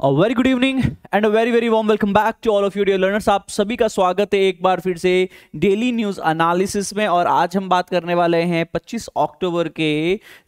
A very good evening and a very very warm welcome back to all of you dear learners आप सभी का स्वागत है एक बार फिर से डेली न्यूज़ एनालिसिस में और आज हम बात करने वाले हैं 25 अक्टूबर के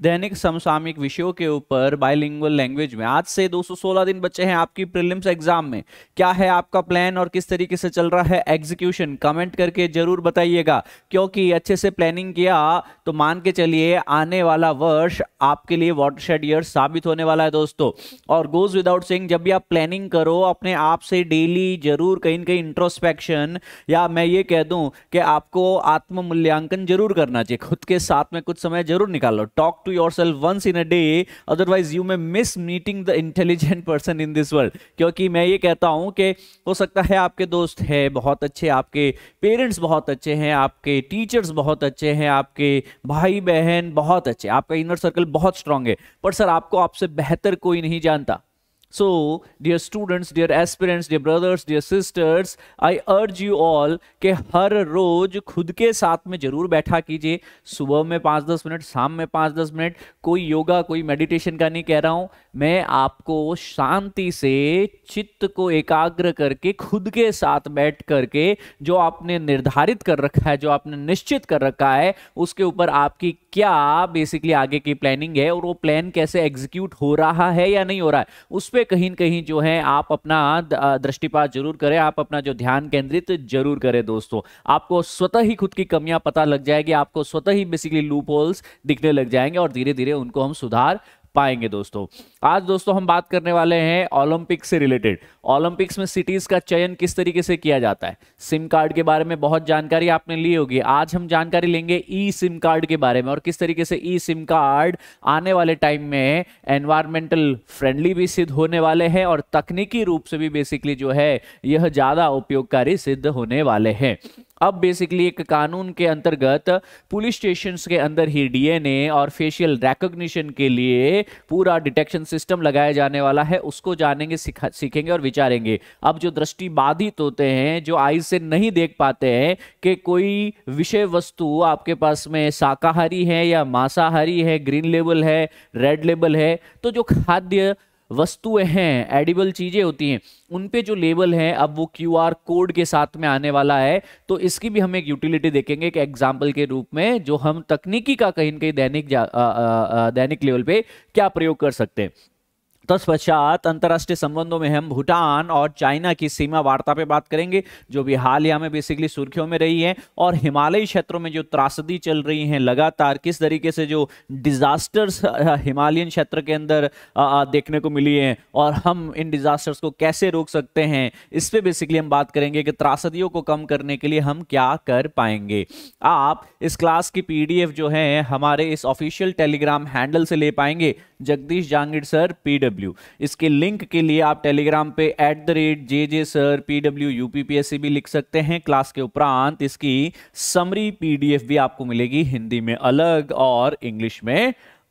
दैनिक समसामयिक विषयों के ऊपर बाइलिंगुअल लैंग्वेज में आज से 216 दिन बचे हैं आपकी प्रिलिम्स एग्जाम में क्या है आपका प्लान और किस तरीके से चल रहा है एग्जीक्यूशन कमेंट करके जरूर बताइएगा क्योंकि अच्छे से प्लानिंग किया तो मान के चलिए आने वाला वर्ष आपके लिए वॉटर शेड ईयर साबित होने वाला है दोस्तों और गोज विदाउट सेइंग जब भी आप प्लानिंग करो अपने आप से डेली जरूर कहीं ना कहीं इंट्रोस्पेक्शन या मैं ये कह दूं कि आपको आत्म मूल्यांकन जरूर करना चाहिए खुद के साथ में कुछ समय जरूर निकालो talk to yourself once in a day otherwise you may miss meeting the intelligent person in this world क्योंकि मैं ये कहता हूँ कि हो सकता है आपके दोस्त है बहुत अच्छे आपके पेरेंट्स बहुत अच्छे हैं आपके टीचर्स बहुत अच्छे हैं आपके भाई बहन बहुत अच्छे आपका इनर सर्कल बहुत स्ट्रांग है पर सर आपको आपसे बेहतर कोई नहीं जानता So, dear students, dear aspirants, dear brothers, dear sisters, I urge you all कि हर रोज खुद के साथ में जरूर बैठा कीजिए सुबह में पाँच दस मिनट शाम में पाँच दस मिनट कोई योगा कोई मेडिटेशन का नहीं कह रहा हूँ मैं आपको शांति से चित्त को एकाग्र करके खुद के साथ बैठ करके जो आपने निर्धारित कर रखा है जो आपने निश्चित कर रखा है उसके ऊपर आपकी क्या बेसिकली आगे की प्लानिंग है और वो प्लान कैसे एग्जीक्यूट हो रहा है या नहीं हो रहा है उस पर पे कहीं कहीं जो है आप अपना दृष्टिपात जरूर करें आप अपना जो ध्यान केंद्रित जरूर करें दोस्तों आपको स्वतः ही खुद की कमियां पता लग जाएगी आपको स्वतः ही बेसिकली लूप होल्स दिखने लग जाएंगे और धीरे धीरे उनको हम सुधार पाएंगे दोस्तों आज दोस्तों हम बात करने वाले हैं ओलंपिक से रिलेटेड ओलंपिक्स में सिटीज का चयन किस तरीके से किया जाता है सिम कार्ड के बारे में बहुत जानकारी आपने ली होगी आज हम जानकारी लेंगे ई सिम कार्ड के बारे में और किस तरीके से ई सिम कार्ड आने वाले टाइम में एनवायरमेंटल फ्रेंडली भी सिद्ध होने वाले हैं और तकनीकी रूप से भी बेसिकली जो है यह ज्यादा उपयोगकारी सिद्ध होने वाले हैं अब बेसिकली एक कानून के अंतर्गत पुलिस स्टेशन के अंदर ही डीएनए और फेशियल रिकॉग्निशन के लिए पूरा डिटेक्शन सिस्टम लगाया जाने वाला है उसको जानेंगे सीखेंगे और विचारेंगे अब जो दृष्टि बाधित होते हैं जो आई से नहीं देख पाते हैं कि कोई विषय वस्तु आपके पास में शाकाहारी है या मांसाहारी है ग्रीन लेबल है रेड लेबल है तो जो खाद्य वस्तुएं हैं एडिबल चीज़ें होती हैं उन पे जो लेबल है अब वो क्यू आर कोड के साथ में आने वाला है तो इसकी भी हम एक यूटिलिटी देखेंगे एक एग्जाम्पल के रूप में जो हम तकनीकी का कहीं ना कहीं दैनिक दैनिक लेवल पे क्या प्रयोग कर सकते हैं तत्पश्चात अंतर्राष्ट्रीय संबंधों में हम भूटान और चाइना की सीमा वार्ता पे बात करेंगे जो भी हाल ही में बेसिकली सुर्खियों में रही है और हिमालयी क्षेत्रों में जो त्रासदी चल रही है लगातार किस तरीके से जो डिजास्टर्स हिमालयन क्षेत्र के अंदर देखने को मिली है और हम इन डिजास्टर्स को कैसे रोक सकते हैं इस पर बेसिकली हम बात करेंगे कि त्रासदियों को कम करने के लिए हम क्या कर पाएंगे आप इस क्लास की पी जो है हमारे इस ऑफिशियल टेलीग्राम हैंडल से ले पाएंगे Jagdish Jangid sir PW W इसके लिंक के लिए आप टेलीग्राम पे at the rate J J sir PW UPPSC भी लिख सकते हैं क्लास के उपरांत इसकी समरी पीडीएफ भी आपको मिलेगी हिंदी में अलग और इंग्लिश में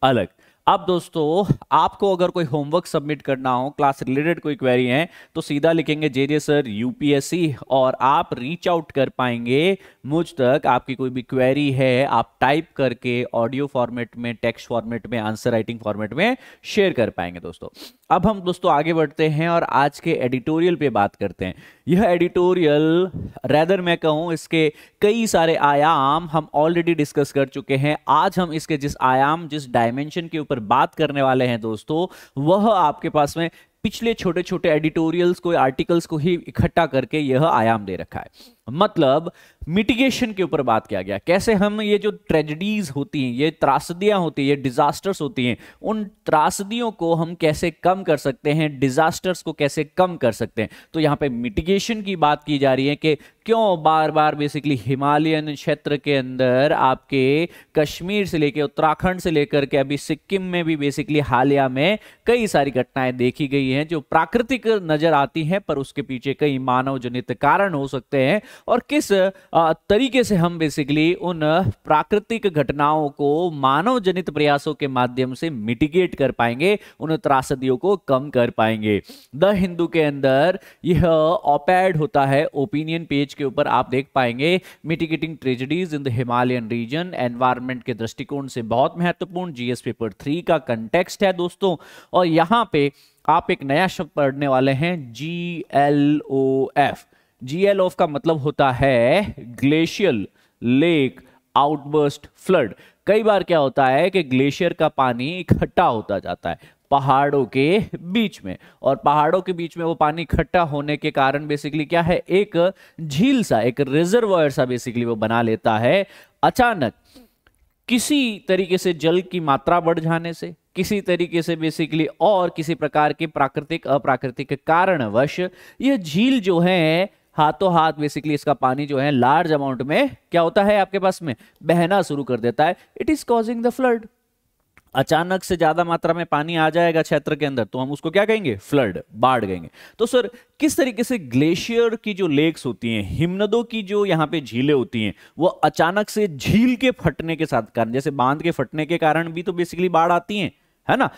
अलग अब दोस्तों आपको अगर कोई होमवर्क सबमिट करना हो क्लास रिलेटेड कोई क्वेरी है तो सीधा लिखेंगे जे जे सर यूपीएससी और आप रीच आउट कर पाएंगे मुझ तक आपकी कोई भी क्वेरी है आप टाइप करके ऑडियो फॉर्मेट में टेक्स्ट फॉर्मेट में आंसर राइटिंग फॉर्मेट में शेयर कर पाएंगे दोस्तों अब हम दोस्तों आगे बढ़ते हैं और आज के एडिटोरियल पे बात करते हैं यह एडिटोरियल रैदर मैं कहूँ इसके कई सारे आयाम हम ऑलरेडी डिस्कस कर चुके हैं आज हम इसके जिस आयाम जिस डायमेंशन के ऊपर बात करने वाले हैं दोस्तों वह आपके पास में पिछले छोटे छोटे एडिटोरियल्स को आर्टिकल्स को ही इकट्ठा करके यह आयाम दे रखा है मतलब मिटिगेशन के ऊपर बात किया गया कैसे हम ये जो ट्रेजिडीज होती हैं ये त्रासदियाँ होती हैं ये डिजास्टर्स होती हैं उन त्रासदियों को हम कैसे कम कर सकते हैं डिजास्टर्स को कैसे कम कर सकते हैं तो यहाँ पे मिटिगेशन की बात की जा रही है कि क्यों बार बार बेसिकली हिमालयन क्षेत्र के अंदर आपके कश्मीर से लेकर उत्तराखंड से लेकर के अभी सिक्किम में भी बेसिकली हालिया में कई सारी घटनाएं देखी गई हैं जो प्राकृतिक नजर आती हैं पर उसके पीछे कई मानव जनित कारण हो सकते हैं और किस तरीके से हम बेसिकली उन प्राकृतिक घटनाओं को मानव जनित प्रयासों के माध्यम से मिटिगेट कर पाएंगे उन त्रासदियों को कम कर पाएंगे द हिंदू के अंदर यह ओपैड होता है ओपिनियन पेज के ऊपर आप देख पाएंगे mitigating tragedies in the Himalayan region environment के दृष्टिकोण से बहुत महत्वपूर्ण जीएस पेपर थ्री का कंटेक्स्ट है दोस्तों और यहां पे आप एक नया शब्द पढ़ने वाले हैं G L O F GLOF का मतलब होता है ग्लेशियल लेक आउटबर्स्ट फ्लड कई बार क्या होता है कि ग्लेशियर का पानी इकट्ठा होता जाता है पहाड़ों के बीच में और पहाड़ों के बीच में वो पानी इकट्ठा होने के कारण बेसिकली क्या है एक झील सा एक रिजर्वायर सा बेसिकली वो बना लेता है अचानक किसी तरीके से जल की मात्रा बढ़ जाने से किसी तरीके से बेसिकली और किसी प्रकार के प्राकृतिक अप्राकृतिक कारणवश यह झील जो है हाथों हाथ बेसिकली इसका पानी जो है लार्ज अमाउंट में क्या होता है आपके पास में बहना शुरू कर देता है it is causing the flood अचानक से ज्यादा मात्रा में पानी आ जाएगा क्षेत्र के अंदर तो हम उसको क्या कहेंगे फ्लड बाढ़ कहेंगे तो सर किस तरीके से ग्लेशियर की जो लेक्स होती हैं हिमनदों की जो यहाँ पे झीलें होती हैं वो अचानक से झील के फटने के साथ कारण जैसे बांध के फटने के कारण भी तो बेसिकली बाढ़ आती है है ना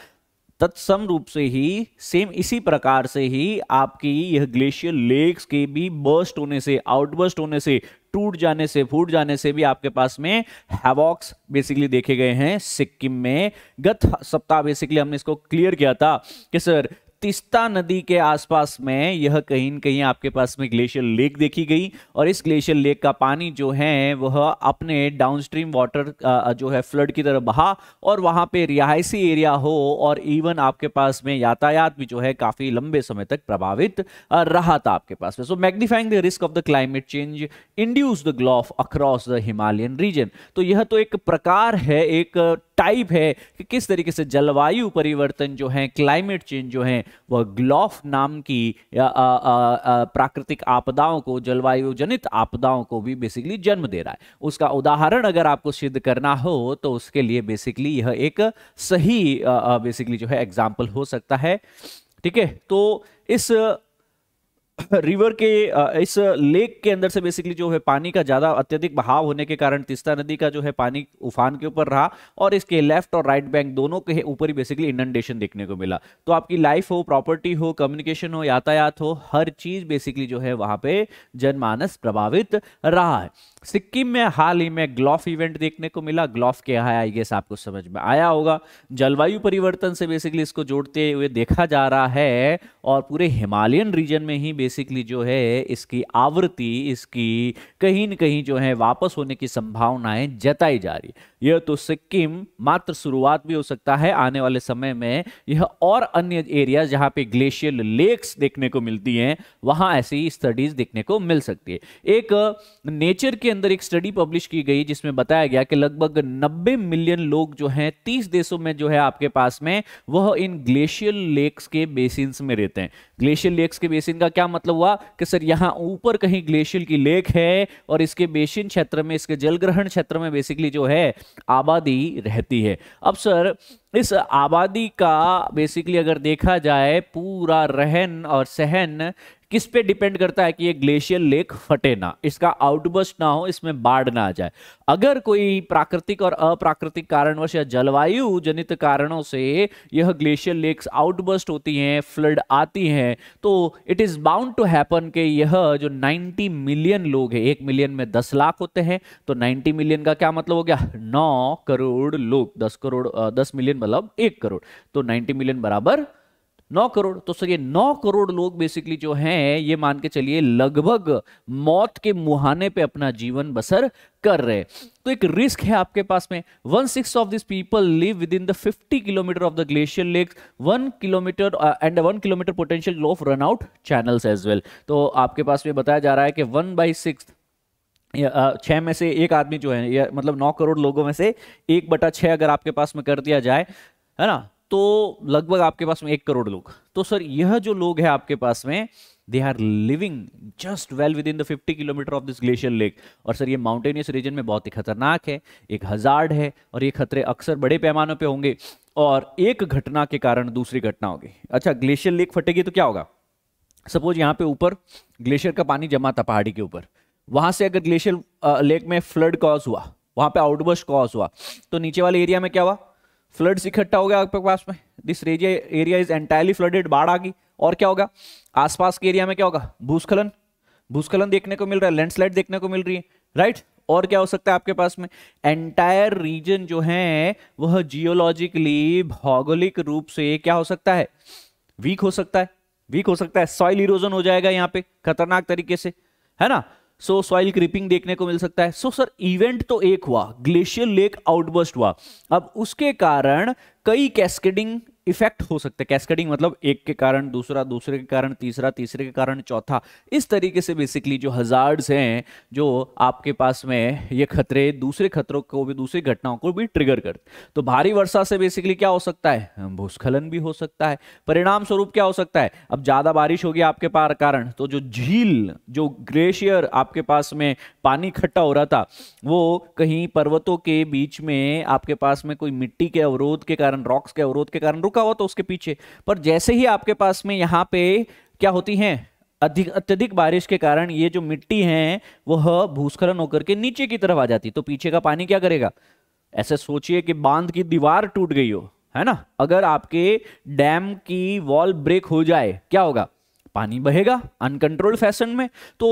तत्सम रूप से ही सेम इसी प्रकार से ही आपकी यह ग्लेशियर लेक्स के भी बर्स्ट होने से आउटबर्स्ट होने से टूट जाने से फूट जाने से भी आपके पास में हैवॉक्स बेसिकली देखे गए हैं सिक्किम में गत सप्ताह बेसिकली हमने इसको क्लियर किया था कि सर तिस्ता नदी के आसपास में यह कहीं कहीं आपके पास में ग्लेशियर लेक देखी गई और इस ग्लेशियर लेक का पानी जो है वह अपने डाउनस्ट्रीम वाटर जो है फ्लड की तरह बहा और वहां पे रिहायशी एरिया हो और इवन आपके पास में यातायात भी जो है काफी लंबे समय तक प्रभावित रहा था आपके पास में so magnifying the risk of the climate change induce the GLOF across the Himalayan region तो यह तो एक प्रकार है एक टाइप है कि किस तरीके से जलवायु परिवर्तन जो है क्लाइमेट चेंज जो है वह ग्लॉफ नाम की प्राकृतिक आपदाओं को जलवायु जनित आपदाओं को भी बेसिकली जन्म दे रहा है उसका उदाहरण अगर आपको सिद्ध करना हो तो उसके लिए बेसिकली यह एक सही बेसिकली जो है एग्जाम्पल हो सकता है ठीक है तो इस रिवर के इस लेक के अंदर से बेसिकली जो है पानी का ज्यादा अत्यधिक बहाव होने के कारण तीस्ता नदी का जो है पानी उफान के ऊपर रहा और इसके लेफ्ट और राइट बैंक दोनों के ऊपर ही बेसिकली इंडेंटेशन देखने को मिला तो आपकी लाइफ हो प्रॉपर्टी हो कम्युनिकेशन हो यातायात हो हर चीज बेसिकली जो है वहां पे जनमानस प्रभावित रहा है सिक्किम में हाल ही में ग्लॉफ इवेंट देखने को मिला ग्लॉफ क्या है आई गेस आपको समझ में आया होगा जलवायु परिवर्तन से बेसिकली इसको जोड़ते हुए देखा जा रहा है और पूरे हिमालयन रीजन में ही बेसिकली जो है इसकी आवृत्ति इसकी कहीं न कहीं जो है वापस होने की संभावनाएं जताई जा रही है यह तो सिक्किम मात्र शुरुआत भी हो सकता है आने वाले समय में यह और अन्य एरिया जहां पे ग्लेशियल लेक्स देखने को मिलती हैं वहां ऐसी स्टडीज देखने को मिल सकती है एक नेचर के अंदर एक स्टडी पब्लिश की गई जिसमें बताया गया कि लगभग 90 मिलियन लोग जो हैं 30 देशों में जो है आपके पास में वह इन ग्लेशियल लेक्स के बेसिन में रहते हैं ग्लेशियल लेक्स के बेसिन का क्या मतलब हुआ कि सर यहाँ ऊपर कहीं ग्लेशियल की लेक है और इसके बेसिन क्षेत्र में इसके जल ग्रहण क्षेत्र में बेसिकली जो है आबादी रहती है अब सर इस आबादी का बेसिकली अगर देखा जाए पूरा रहन और सहन किस पे डिपेंड करता है कि ये ग्लेशियर लेक फटे ना इसका आउटबस्ट ना हो इसमें बाढ़ ना आ जाए अगर कोई प्राकृतिक और अप्राकृतिक कारणवश या जलवायु जनित कारणों से यह ग्लेशियर लेक्स आउटबस्ट होती हैं फ्लड आती हैं तो it is bound to happen के यह जो 90 मिलियन लोग हैं एक मिलियन में 10 लाख होते हैं तो 90 मिलियन का क्या मतलब हो गया नौ करोड़ लोग दस करोड़ दस मिलियन मतलब एक करोड़ तो 90 मिलियन बराबर नौ करोड़ तो सर ये नौ करोड़ लोग बेसिकली जो हैं ये मान के चलिए लगभग मौत के मुहाने पे अपना जीवन बसर कर रहे तो एक रिस्क है आपके पास में one six of this people live within the fifty kilometer of the glacier lake one kilometer and one kilometer potential of run out channels as well तो आपके पास में बताया जा रहा है कि वन बाई सिक्स छः में से एक आदमी जो है या मतलब नौ करोड़ लोगों में से एक बटा छः अगर आपके पास में कर दिया जाए है ना तो लगभग आपके पास में एक करोड़ लोग तो सर यह जो लोग है आपके पास में they are living just well within the 50 kilometer of this glacier lake और सर ये माउंटेनियस रीजन में बहुत ही खतरनाक है एक हजार्ड है और ये खतरे अक्सर बड़े पैमाने पर होंगे और एक घटना के कारण दूसरी घटना होगी अच्छा ग्लेशियर लेक फटेगी तो क्या होगा सपोज यहाँ पे ऊपर ग्लेशियर का पानी जमा था पहाड़ी के ऊपर वहां से अगर ग्लेशियर लेक में फ्लड कॉज हुआ वहां पे आउटबर्स्ट कॉज हुआ तो नीचे वाले एरिया में क्या हुआ फ्लड्स इकट्ठा हो गया आपके पास में this area is entirely flooded बाढ़ आ गई और क्या होगा आसपास के एरिया में क्या होगा भूस्खलन भूस्खलन देखने को मिल रहा है लैंडस्लाइड देखने को मिल रही है राइट और क्या हो सकता है आपके पास में एंटायर रीजन जो है वह जियोलॉजिकली भौगोलिक रूप से क्या हो सकता है वीक हो सकता है वीक हो सकता है सॉइल इरोजन हो जाएगा यहाँ पे खतरनाक तरीके से है ना सो सॉइल क्रीपिंग देखने को मिल सकता है सो सर इवेंट तो एक हुआ ग्लेशियर लेक आउटबर्स्ट हुआ अब उसके कारण कई कैस्केडिंग इफेक्ट हो सकते हैं कैस्केडिंग मतलब एक के कारण दूसरा दूसरे के कारण तीसरा तीसरे के कारण चौथा इस तरीके से बेसिकली जो हजार्ड्स हैं जो आपके पास में ये खतरे दूसरे खतरों को भी दूसरी घटनाओं को भी ट्रिगर कर तो भारी वर्षा से बेसिकली क्या हो सकता है भूस्खलन भी हो सकता है परिणाम स्वरूप क्या हो सकता है अब ज्यादा बारिश होगी आपके पार कारण तो जो झील जो ग्लेशियर आपके पास में पानी इकट्ठा हो रहा था वो कहीं पर्वतों के बीच में आपके पास में कोई मिट्टी के अवरोध के कारण रॉक्स के अवरोध के कारण रुका रुका हुआ तो उसके पीछे पर जैसे ही आपके पास में यहाँ पे क्या होती है अधिक अत्यधिक बारिश के कारण ये जो मिट्टी है वह भूस्खलन होकर के नीचे की तरफ आ जाती तो पीछे का पानी क्या करेगा ऐसे सोचिए कि बांध की दीवार टूट गई हो है ना अगर आपके डैम की वॉल ब्रेक हो जाए क्या होगा पानी बहेगा अनकंट्रोल फैशन में तो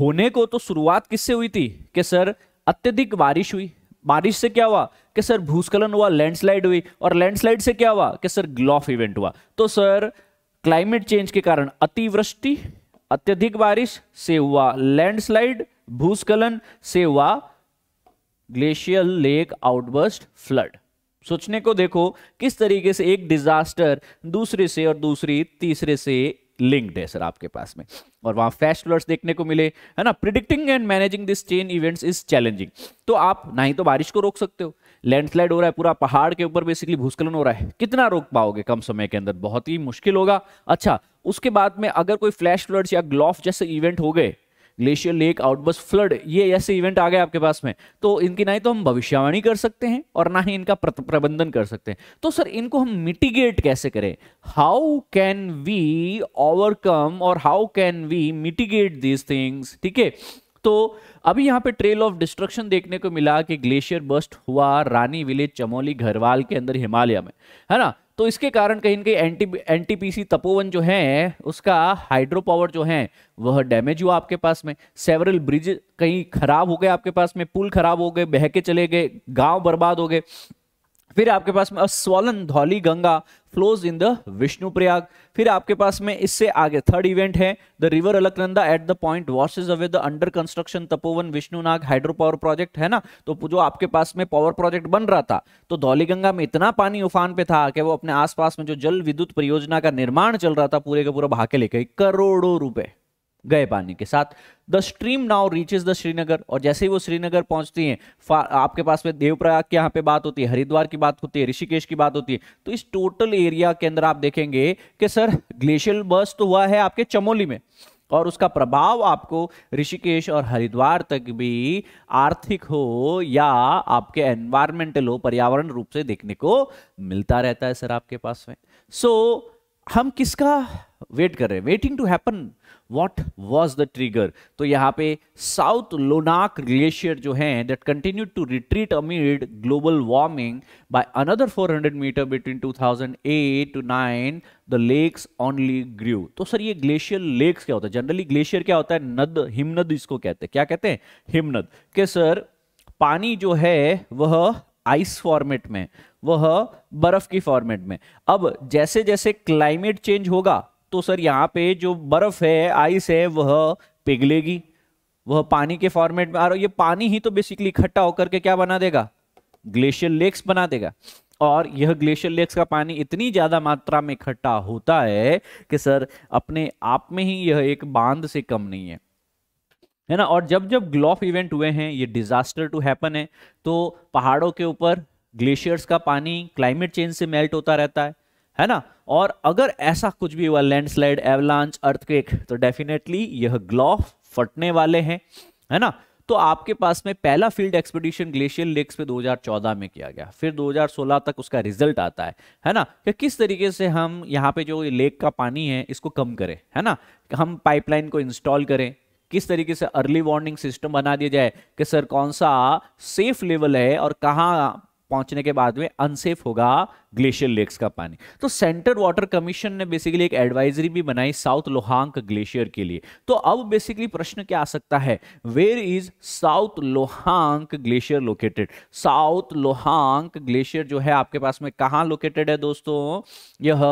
होने को तो शुरुआत किससे हुई थी कि सर अत्यधिक बारिश हुई बारिश से क्या हुआ कि सर भूस्खलन हुआ लैंडस्लाइड हुई और लैंडस्लाइड से क्या हुआ कि सर ग्लॉफ इवेंट हुआ तो सर क्लाइमेट चेंज के कारण अतिवृष्टि अत्यधिक बारिश से हुआ लैंडस्लाइड भूस्खलन से हुआ ग्लेशियल लेक आउटबर्स्ट फ्लड सोचने को देखो किस तरीके से एक डिजास्टर दूसरे से और दूसरी तीसरे से लिंक्ड है सर आपके पास में और वहां फ्लैश फ्लड्स देखने को मिले है ना predicting and managing this chain events is challenging तो आप ना ही तो बारिश को रोक सकते हो लैंडस्लाइड हो रहा है पूरा पहाड़ के ऊपर बेसिकली भूस्खलन हो रहा है कितना रोक पाओगे कम समय के अंदर बहुत ही मुश्किल होगा अच्छा उसके बाद में अगर कोई फ्लैश फ्लड्स या ग्लॉफ जैसे इवेंट हो गए ग्लेशियर लेक आउटबस फ्लड ये ऐसे इवेंट आ गए आपके पास में तो इनकी ना ही तो हम भविष्यवाणी कर सकते हैं और ना ही इनका प्रबंधन कर सकते हैं तो सर इनको हम मिटिगेट कैसे करें हाउ कैन वी ओवरकम और how can we mitigate these things ठीक है तो अभी यहाँ पे ट्रेल ऑफ डिस्ट्रक्शन देखने को मिला कि ग्लेशियर बस्ट हुआ रानी विलेज चमोली घरवाल के अंदर हिमालय में है ना तो इसके कारण कहीं ना कहीं एंटी एनटीपीसी तपोवन जो है उसका हाइड्रो पावर जो है वह डैमेज हुआ आपके पास में सेवरल ब्रिज कहीं खराब हो गए आपके पास में पुल खराब हो गए बहके चले गए गांव बर्बाद हो गए फिर आपके पास में अस्वलन Dhauli Ganga flows in the Vishnuprayag फिर आपके पास में इससे आगे थर्ड इवेंट है the river Alaknanda at the point washes away the under construction Tapovan Vishnugad hydro power project है ना तो जो आपके पास में पावर प्रोजेक्ट बन रहा था तो धौलीगंगा में इतना पानी उफान पे था कि वो अपने आसपास में जो जल विद्युत परियोजना का निर्माण चल रहा था पूरे का पूरा भाके के लेके करोड़ों रुपए गए पानी के साथ the stream now reaches the Srinagar और जैसे ही वो श्रीनगर पहुंचती है आपके पास में देवप्रयाग की यहाँ पे बात होती है हरिद्वार की बात होती है ऋषिकेश की बात होती है तो इस टोटल एरिया के अंदर आप देखेंगे कि सर ग्लेशियल बर्स तो हुआ है आपके चमोली में और उसका प्रभाव आपको ऋषिकेश और हरिद्वार तक भी आर्थिक हो या आपके एनवायरमेंटल हो पर्यावरण रूप से देखने को मिलता रहता है सर आपके पास में सो so, हम किसका वेट कर रहे waiting to happen what was the trigger तो यहाँ पे साउथ लोनाक ग्लेशियर जो है that continue to retreat amid global warming by another 400 meter between 2008 to nine the lakes only grew तो सर ये ग्लेशियर लेक्स क्या होता है जनरली ग्लेशियर क्या होता है नद हिमनद इसको कहते हैं क्या कहते हैं हिमनद के सर पानी जो है वह आइस फॉर्मेट में वह बर्फ की फॉर्मेट में अब जैसे जैसे क्लाइमेट चेंज होगा तो सर यहाँ पे जो बर्फ़ है आइस है वह पिघलेगी वह पानी के फॉर्मेट में रहा ये पानी ही तो बेसिकली इकट्ठा होकर के क्या बना देगा ग्लेशियर लेक्स बना देगा और यह ग्लेशियर लेक्स का पानी इतनी ज़्यादा मात्रा में इकट्ठा होता है कि सर अपने आप में ही यह एक बांध से कम नहीं है है ना और जब जब ग्लॉफ इवेंट हुए हैं ये डिजास्टर टू हैपन है तो पहाड़ों के ऊपर ग्लेशियर्स का पानी क्लाइमेट चेंज से मेल्ट होता रहता है है ना और अगर ऐसा कुछ भी हुआ लैंडस्लाइड एवलांच अर्थक्वेक तो डेफिनेटली यह ग्लॉफ फटने वाले हैं है ना तो आपके पास में पहला फील्ड एक्सपीडिशन ग्लेशियर लेक्स पे 2014 में किया गया फिर 2016 तक उसका रिजल्ट आता है है ना कि किस तरीके से हम यहाँ पे जो लेक का पानी है इसको कम करें है ना हम पाइपलाइन को इंस्टॉल करें किस तरीके से अर्ली वार्निंग सिस्टम बना दिया जाए कि सर कौन सा सेफ लेवल है और कहाँ पहुंचने के बाद में अनसेफ होगा ग्लेशियर लेक्स का पानी तो सेंट्रल वाटर कमीशन ने बेसिकली एक एडवाइजरी भी बनाई साउथ लोहांक ग्लेशियर के लिए तो अब बेसिकली प्रश्न क्या आ सकता है where is south Lhonak glacier located south Lhonak glacier जो है आपके पास में कहा लोकेटेड है दोस्तों यह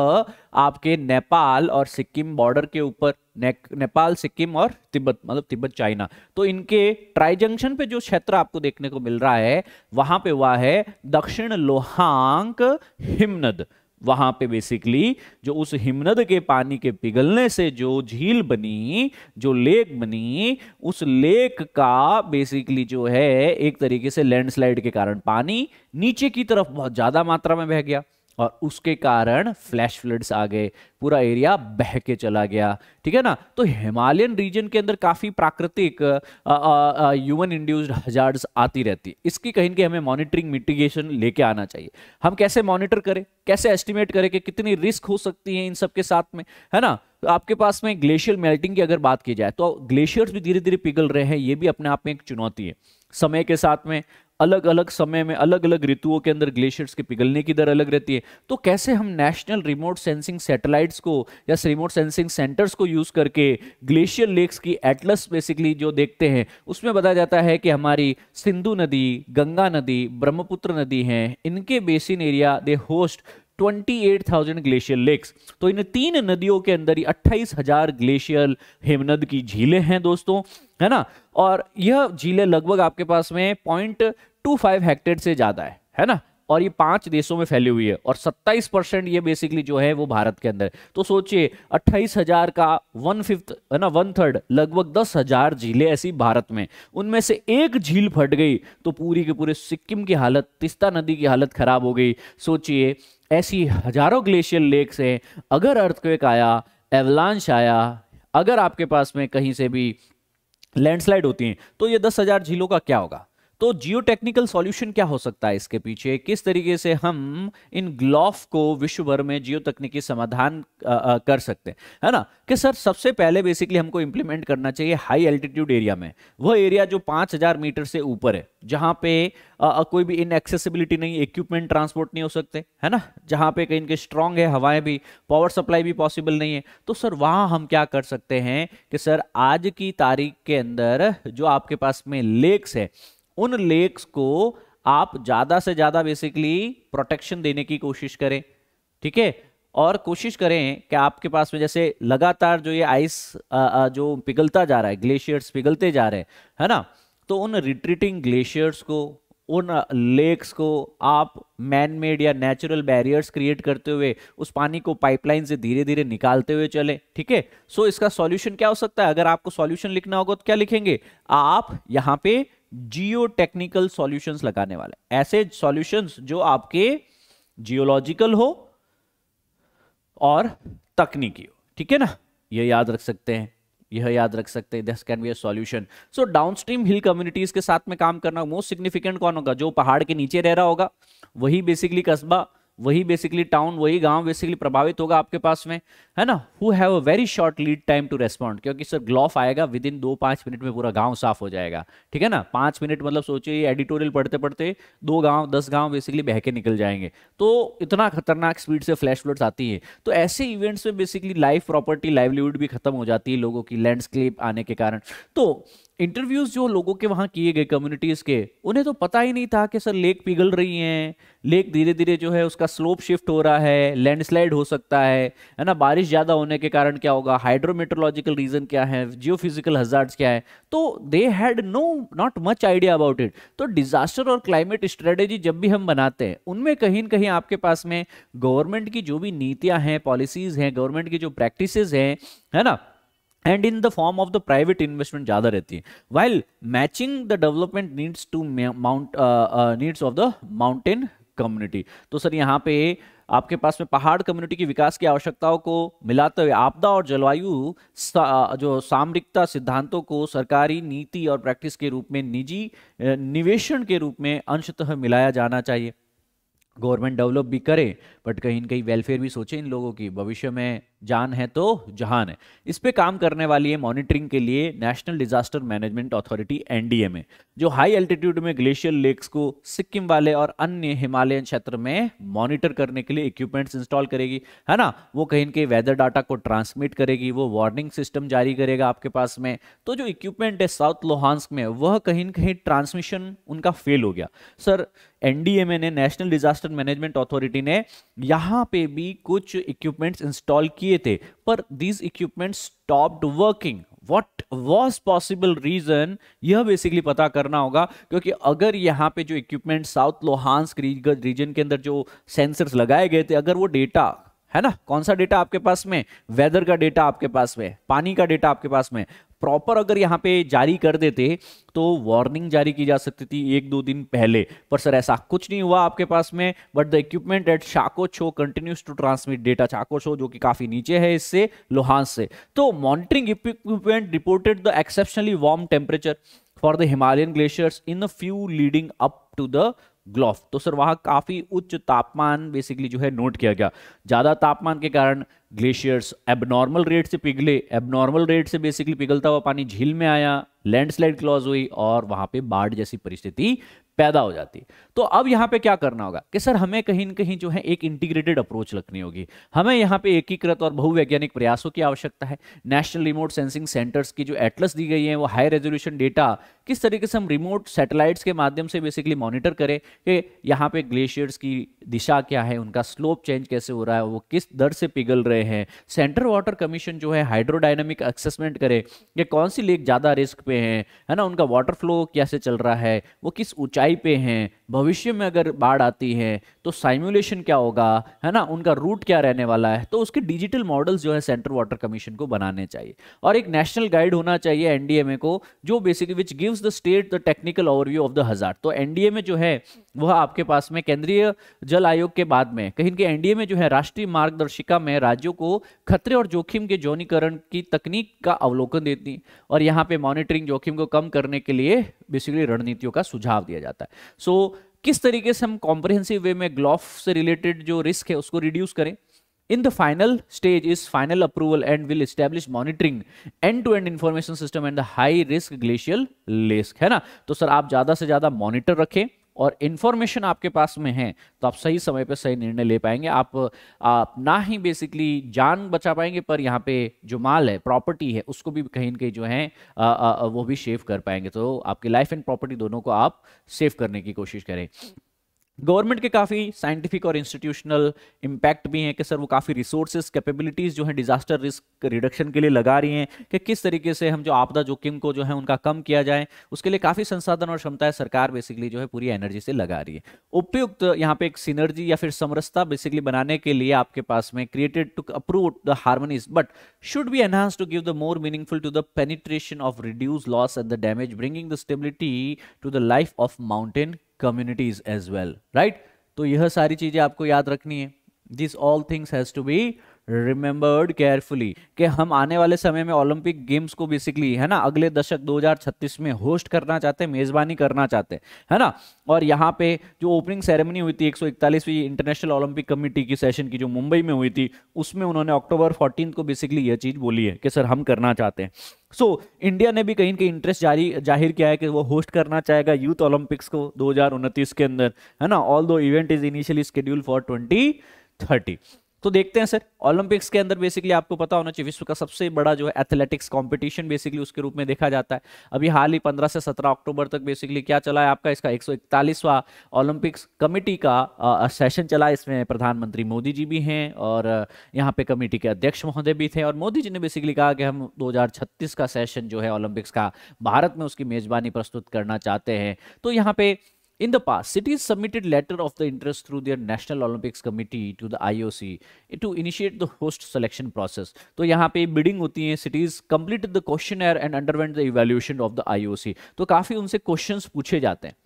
आपके नेपाल और सिक्किम बॉर्डर के ऊपर ने, नेपाल सिक्किम और तिब्बत मतलब तिब्बत चाइना तो इनके ट्राई जंक्शन पे जो क्षेत्र आपको देखने को मिल रहा है वहां पे हुआ है दक्षिण लोहांक हिमनद वहां पे बेसिकली जो उस हिमनद के पानी के पिघलने से जो झील बनी जो लेक बनी उस लेक का बेसिकली जो है एक तरीके से लैंडस्लाइड के कारण पानी नीचे की तरफ बहुत ज्यादा मात्रा में बह गया और उसके कारण फ्लैश फ्लड्स आ गए पूरा एरिया बह के चला गया ठीक है ना तो हिमालयन रीजन के अंदर काफ़ी प्राकृतिक ह्यूमन इंड्यूस्ड हजार्ड्स आती रहती है इसकी कहीं कहीं हमें मॉनिटरिंग मिटिगेशन लेके आना चाहिए हम कैसे मॉनिटर करें कैसे एस्टिमेट करें कि कितनी रिस्क हो सकती है इन सबके साथ में है ना तो आपके पास में ग्लेशियर मेल्टिंग की अगर बात की जाए तो ग्लेशियर्स भी धीरे धीरे पिघल रहे हैं ये भी अपने आप में एक चुनौती है समय के साथ में अलग अलग समय में अलग अलग ऋतुओं के अंदर ग्लेशियर्स के पिघलने की दर अलग रहती है तो कैसे हम नेशनल रिमोट सेंसिंग सैटेलाइट्स को या रिमोट सेंसिंग सेंटर्स को यूज़ करके ग्लेशियर लेक्स की एटलस बेसिकली जो देखते हैं उसमें बताया जाता है कि हमारी सिंधु नदी गंगा नदी ब्रह्मपुत्र नदी हैं इनके basin area they host 28,000 glacier lakes तो इन तीन नदियों के अंदर ही 28,000 ग्लेशियर हिमनद की झीलें हैं दोस्तों है ना और यह झीलें लगभग आपके पास में पॉइंट टू फाइव हेक्टेयर से ज़्यादा है है ना और ये पांच देशों में फैली हुई है और 27 परसेंट ये बेसिकली जो है वो भारत के अंदर तो सोचिए 28,000 का वन फिफ्थ है ना वन थर्ड लगभग 10,000 झीलें ऐसी भारत में उनमें से एक झील फट गई तो पूरी के पूरे सिक्किम की हालत तिस्ता नदी की हालत खराब हो गई सोचिए ऐसी हजारों ग्लेशियर लेक हैं अगर अर्थक्वेक आया एवलांश आया अगर आपके पास में कहीं से भी लैंडस्लाइड होती हैं तो ये दस हज़ार झीलों का क्या होगा तो जियो टेक्निकल सोल्यूशन क्या हो सकता है इसके पीछे किस तरीके से हम इन ग्लॉफ को विश्व भर में जियो तकनीकी समाधान कर सकते हैं है ना कि सर सबसे पहले बेसिकली हमको इंप्लीमेंट करना चाहिए हाई एल्टीट्यूड एरिया में वह एरिया जो 5000 मीटर से ऊपर है जहां पे आ, कोई भी इनएक्सेसिबिलिटी नहीं इक्विपमेंट ट्रांसपोर्ट नहीं हो सकते है ना जहां पे कहीं के स्ट्रांग है हवाएं भी पावर सप्लाई भी पॉसिबल नहीं है तो सर वहां हम क्या कर सकते हैं कि सर आज की तारीख के अंदर जो आपके पास में लेक्स है उन लेक्स को आप ज्यादा से ज्यादा बेसिकली प्रोटेक्शन देने की कोशिश करें ठीक है और कोशिश करें कि आपके पास में जैसे लगातार जो ये आइस जो पिघलता जा रहा है ग्लेशियर्स पिघलते जा रहे हैं है ना तो उन रिट्रीटिंग ग्लेशियर्स को उन लेक्स को आप मैन मेड या नेचुरल बैरियर्स क्रिएट करते हुए उस पानी को पाइपलाइन से धीरे धीरे निकालते हुए चले ठीक है सो इसका सॉल्यूशन क्या हो सकता है अगर आपको सॉल्यूशन लिखना होगा तो क्या लिखेंगे आप यहाँ पे जियो टेक्निकल सोल्यूशन लगाने वाला है ऐसे सॉल्यूशंस जो आपके जियोलॉजिकल हो और तकनीकी हो ठीक है ना ये याद रख सकते हैं यह याद रख सकते हैं this can be a solution so downstream hill communities के साथ में काम करना मोस्ट सिग्निफिकेंट कौन होगा जो पहाड़ के नीचे रह रहा होगा वही बेसिकली कस्बा वही बेसिकली टाउन वही गांव बेसिकली प्रभावित होगा आपके पास में है ना who have a very short lead time to respond क्योंकि सर ग्लॉफ आएगा विद इन दो पांच मिनट में पूरा गांव साफ हो जाएगा ठीक है ना पांच मिनट मतलब सोचिए एडिटोरियल पढ़ते पढ़ते दो गांव दस गांव बेसिकली बहके निकल जाएंगे तो इतना खतरनाक स्पीड से फ्लैश फ्लोट आती है तो ऐसे इवेंट्स में बेसिकली लाइफ प्रॉपर्टी लाइवलीहुड भी खत्म हो जाती है लोगों की लैंडस्केप आने के कारण तो इंटरव्यूज जो लोगों के वहां किए गए कम्युनिटीज के उन्हें तो पता ही नहीं था कि सर लेक पिघल रही हैं लेक धीरे धीरे जो है उसका स्लोप शिफ्ट हो रहा है लैंडस्लाइड हो सकता है है ना बारिश ज्यादा होने के कारण क्या होगा हाइड्रोमेट्रोलॉजिकल रीजन क्या है जियोफिजिकल हजार्ड्स क्या है तो they had no not much idea about it तो डिजास्टर और क्लाइमेट स्ट्रेटेजी जब भी हम बनाते हैं उनमें कहीं ना कहीं आपके पास में गवर्नमेंट की जो भी नीतियां हैं पॉलिसीज हैं गवर्नमेंट की जो प्रैक्टिस हैं है ना and in the form of the private investment ज़्यादा रहती है while matching the development needs to mount needs of the mountain community तो सर यहाँ पे आपके पास में पहाड़ कम्युनिटी की विकास की आवश्यकताओं को मिलाते हुए आपदा और जलवायु सा, uh, जो सामरिकता सिद्धांतों को सरकारी नीति और प्रैक्टिस के रूप में निजी uh, निवेशन के रूप में अंशतः मिलाया जाना चाहिए गवर्नमेंट डेवलप भी करे बट कहीं ना कहीं वेलफेयर भी सोचे इन लोगों की भविष्य में जान है तो जहान है इस पे काम करने वाली है मॉनिटरिंग के लिए national disaster management authority NDMA जो हाई एल्टीट्यूड में ग्लेशियर लेक्स को सिक्किम वाले और अन्य हिमालयन क्षेत्र में मॉनिटर करने के लिए इक्विपमेंट्स इंस्टॉल करेगी है ना वो कहीं के वेदर डाटा को ट्रांसमिट करेगी वो वार्निंग सिस्टम जारी करेगा आपके पास में तो जो इक्विपमेंट है साउथ लोहानस्क में वह कहीं कहीं ट्रांसमिशन उनका फेल हो गया सर एनडीएमए ने नेशनल डिजास्टर मैनेजमेंट अथॉरिटी ने यहाँ पे भी कुछ इक्विपमेंट्स इंस्टॉल किए लिए थे पर these equipment stopped working what was possible reason यह बेसिकली पता करना होगा क्योंकि अगर यहाँ पे जो इक्विपमेंट साउथ लोहानस रीजन के अंदर जो सेंसर्स लगाए गए थे अगर वो डेटा है ना कौन सा डेटा आपके पास में वेदर का डेटा आपके पास में पानी का डेटा आपके पास में प्रॉपर अगर यहाँ पे जारी कर देते तो वार्निंग जारी की जा सकती थी एक दो दिन पहले पर सर ऐसा कुछ नहीं हुआ आपके पास में but the equipment at Shako Cho continues to transmit data Chako Cho जो कि काफी नीचे है इससे लोहान से तो monitoring equipment reported the exceptionally warm temperature for the Himalayan glaciers in a few leading up to the GLOF तो सर वहां काफ़ी उच्च तापमान बेसिकली जो है नोट किया गया ज़्यादा तापमान के कारण ग्लेशियर्स एबनॉर्मल रेट से पिघले एबनॉर्मल रेट से बेसिकली पिघलता हुआ पानी झील में आया लैंडस्लाइड क्लॉज हुई और वहां पे बाढ़ जैसी परिस्थिति पैदा हो जाती तो अब यहाँ पे क्या करना होगा कि सर हमें कहीं ना कहीं जो है एक इंटीग्रेटेड अप्रोच रखनी होगी हमें यहाँ पे एकीकृत और बहुवैज्ञानिक प्रयासों की आवश्यकता है नेशनल रिमोट सेंसिंग सेंटर्स की जो एटलस दी गई है वो हाई रेजोल्यूशन डेटा किस तरीके से हम रिमोट सेटेलाइट्स के माध्यम से बेसिकली मॉनिटर करें कि यहाँ पे ग्लेशियर्स की दिशा क्या है उनका स्लोप चेंज कैसे हो रहा है वो किस दर से पिघल रहे हैं सेंट्रल वाटर कमीशन जो है हाइड्रोडाइनमिक असेसमेंट करे कि कौन सी लेक ज़्यादा रिस्क पे है ना उनका वाटर फ्लो कैसे चल रहा है वो किस ऊंचाई ऊंचाई पे हैं भविष्य में अगर बाढ़ आती है तो साइमुलेशन क्या होगा है ना उनका रूट क्या रहने वाला है तो उसके डिजिटल मॉडल्स जो है सेंट्रल वाटर कमीशन को बनाने चाहिए और एक नेशनल गाइड होना चाहिए एनडीएमए को जो basically which gives the state the technical overview of the hazard तो एनडीएमए जो है वह आपके पास में केंद्रीय जल आयोग के बाद में कहीं के एनडीए में जो है राष्ट्रीय मार्गदर्शिका में राज्यों को खतरे और जोखिम के जोनीकरण की तकनीक का अवलोकन देती और यहाँ पे मॉनिटरिंग जोखिम को कम करने के लिए बेसिकली रणनीतियों का सुझाव दिया जाता जाता है सो so, किस तरीके से हम कॉम्प्रिहेंसिव वे में ग्लॉफ से रिलेटेड जो रिस्क है उसको रिड्यूस करें in the final stage is final approval and will establish monitoring end to end information system and the high risk glacial लेस्क है ना तो सर आप ज्यादा से ज्यादा मॉनिटर रखें और इन्फॉर्मेशन आपके पास में है तो आप सही समय पर सही निर्णय ले पाएंगे आप, आप ना ही बेसिकली जान बचा पाएंगे पर यहाँ पे जो माल है प्रॉपर्टी है उसको भी कहीं ना कहीं जो है आ, आ, वो भी सेव कर पाएंगे तो आपकी लाइफ एंड प्रॉपर्टी दोनों को आप सेव करने की कोशिश करें गवर्नमेंट के काफ़ी साइंटिफिक और इंस्टीट्यूशनल इम्पैक्ट भी हैं कि सर वो काफ़ी रिसोर्सेज कैपेबिलिटीज़ जो हैं डिजास्टर रिस्क रिडक्शन के लिए लगा रही हैं कि किस तरीके से हम जो आपदा जोखिम को जो है उनका कम किया जाए उसके लिए काफ़ी संसाधन और क्षमताएं सरकार बेसिकली जो है पूरी एनर्जी से लगा रही है उपयुक्त यहाँ पे एक सीनर्जी या फिर समरसता बेसिकली बनाने के लिए आपके पास में created to approve the harmonies but should be enhance to give the more meaningful to the penetration of reduce loss and the damage bringing the stability to the life of mountain communities as well right तो यह सारी चीजें आपको याद रखनी है this all things has to be remembered carefully कि हम आने वाले समय में ओलंपिक गेम्स को बेसिकली है ना अगले दशक 2036 में होस्ट करना चाहते हैं मेज़बानी करना चाहते हैं है ना और यहाँ पे जो ओपनिंग सेरेमनी हुई थी 141वीं इंटरनेशनल ओलंपिक कमेटी की सेशन की जो मुंबई में हुई थी उसमें उन्होंने अक्टूबर फोर्टीन को बेसिकली यह चीज़ बोली है कि सर हम करना चाहते हैं सो so, इंडिया ने भी कहीं कहीं इंटरेस्ट जारी जाहिर किया है कि वो होस्ट करना चाहेगा यूथ ओलंपिक्स को दो के अंदर है ना although event is initially scheduled for twenty thirty तो देखते हैं सर ओलंपिक्स के अंदर बेसिकली आपको पता होना चाहिए विश्व का सबसे बड़ा जो है एथलेटिक्स कंपटीशन बेसिकली उसके रूप में देखा जाता है अभी हाल ही 15 से 17 अक्टूबर तक बेसिकली क्या चला है आपका इसका एक ओलंपिक्स कमेटी का आ, सेशन चला इसमें प्रधानमंत्री मोदी जी भी हैं और यहाँ पे कमेटी के अध्यक्ष महोदय भी थे और मोदी जी ने बेसिकली कहा कि हम दो का सेशन जो है ओलंपिक्स का भारत में उसकी मेजबानी प्रस्तुत करना चाहते हैं तो यहाँ पे In the past, cities submitted letter of the interest through their National Olympics Committee to the IOC to initiate the host selection process. to yahan pe bidding hoti hai cities completed the questionnaire and underwent the evaluation of the IOC. to kafi unse questions puche jate hain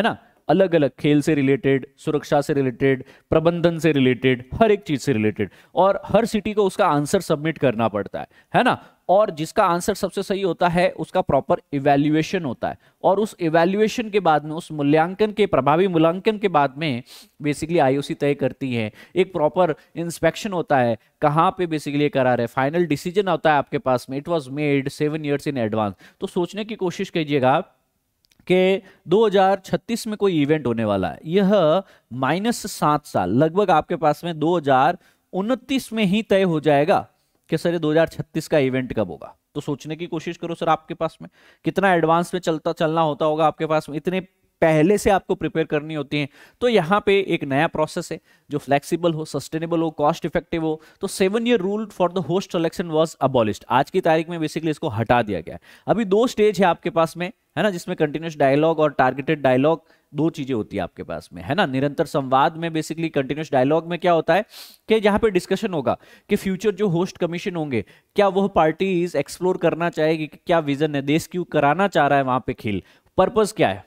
hai na अलग अलग खेल से related सुरक्षा से related प्रबंधन से related हर एक चीज से रिलेटेड और हर सिटी को उसका आंसर सबमिट करना पड़ता है है ना और जिसका आंसर सबसे सही होता है उसका प्रॉपर इवेल्युएशन होता है और उस इवेल्युएशन के बाद में उस मूल्यांकन के प्रभावी मूल्यांकन के बाद में बेसिकली आईओसी तय करती है एक प्रॉपर इंस्पेक्शन होता है कहाँ पे बेसिकली करा रहे हैं फाइनल डिसीजन आता है आपके पास में it was made seven years in advance तो सोचने की कोशिश कीजिएगा कि 2036 में कोई इवेंट होने वाला है यह माइनस सात साल लगभग आपके पास में दो में ही तय हो जाएगा कि सर ये 2036 का इवेंट कब होगा तो सोचने की कोशिश करो सर आपके पास में कितना एडवांस में चलता चलना होता होगा आपके पास में इतने पहले से आपको प्रिपेयर करनी होती हैं तो यहाँ पे एक नया प्रोसेस है जो फ्लेक्सिबल हो सस्टेनेबल हो कॉस्ट इफेक्टिव हो तो seven year rule for the host selection was abolished आज की तारीख में बेसिकली इसको हटा दिया गया अभी दो स्टेज है आपके पास में है ना जिसमें कंटिन्यूस डायलॉग और टारगेटेड डायलॉग दो चीजें होती है आपके पास में है ना निरंतर संवाद में बेसिकली कंटिन्यूस डायलॉग में क्या होता है कि जहां पे डिस्कशन होगा कि फ्यूचर जो होस्ट कमीशन होंगे क्या वह पार्टीज एक्सप्लोर करना चाहेगी कि क्या विजन है देश क्यों कराना चाह रहा है वहां पे खेल पर्पज क्या है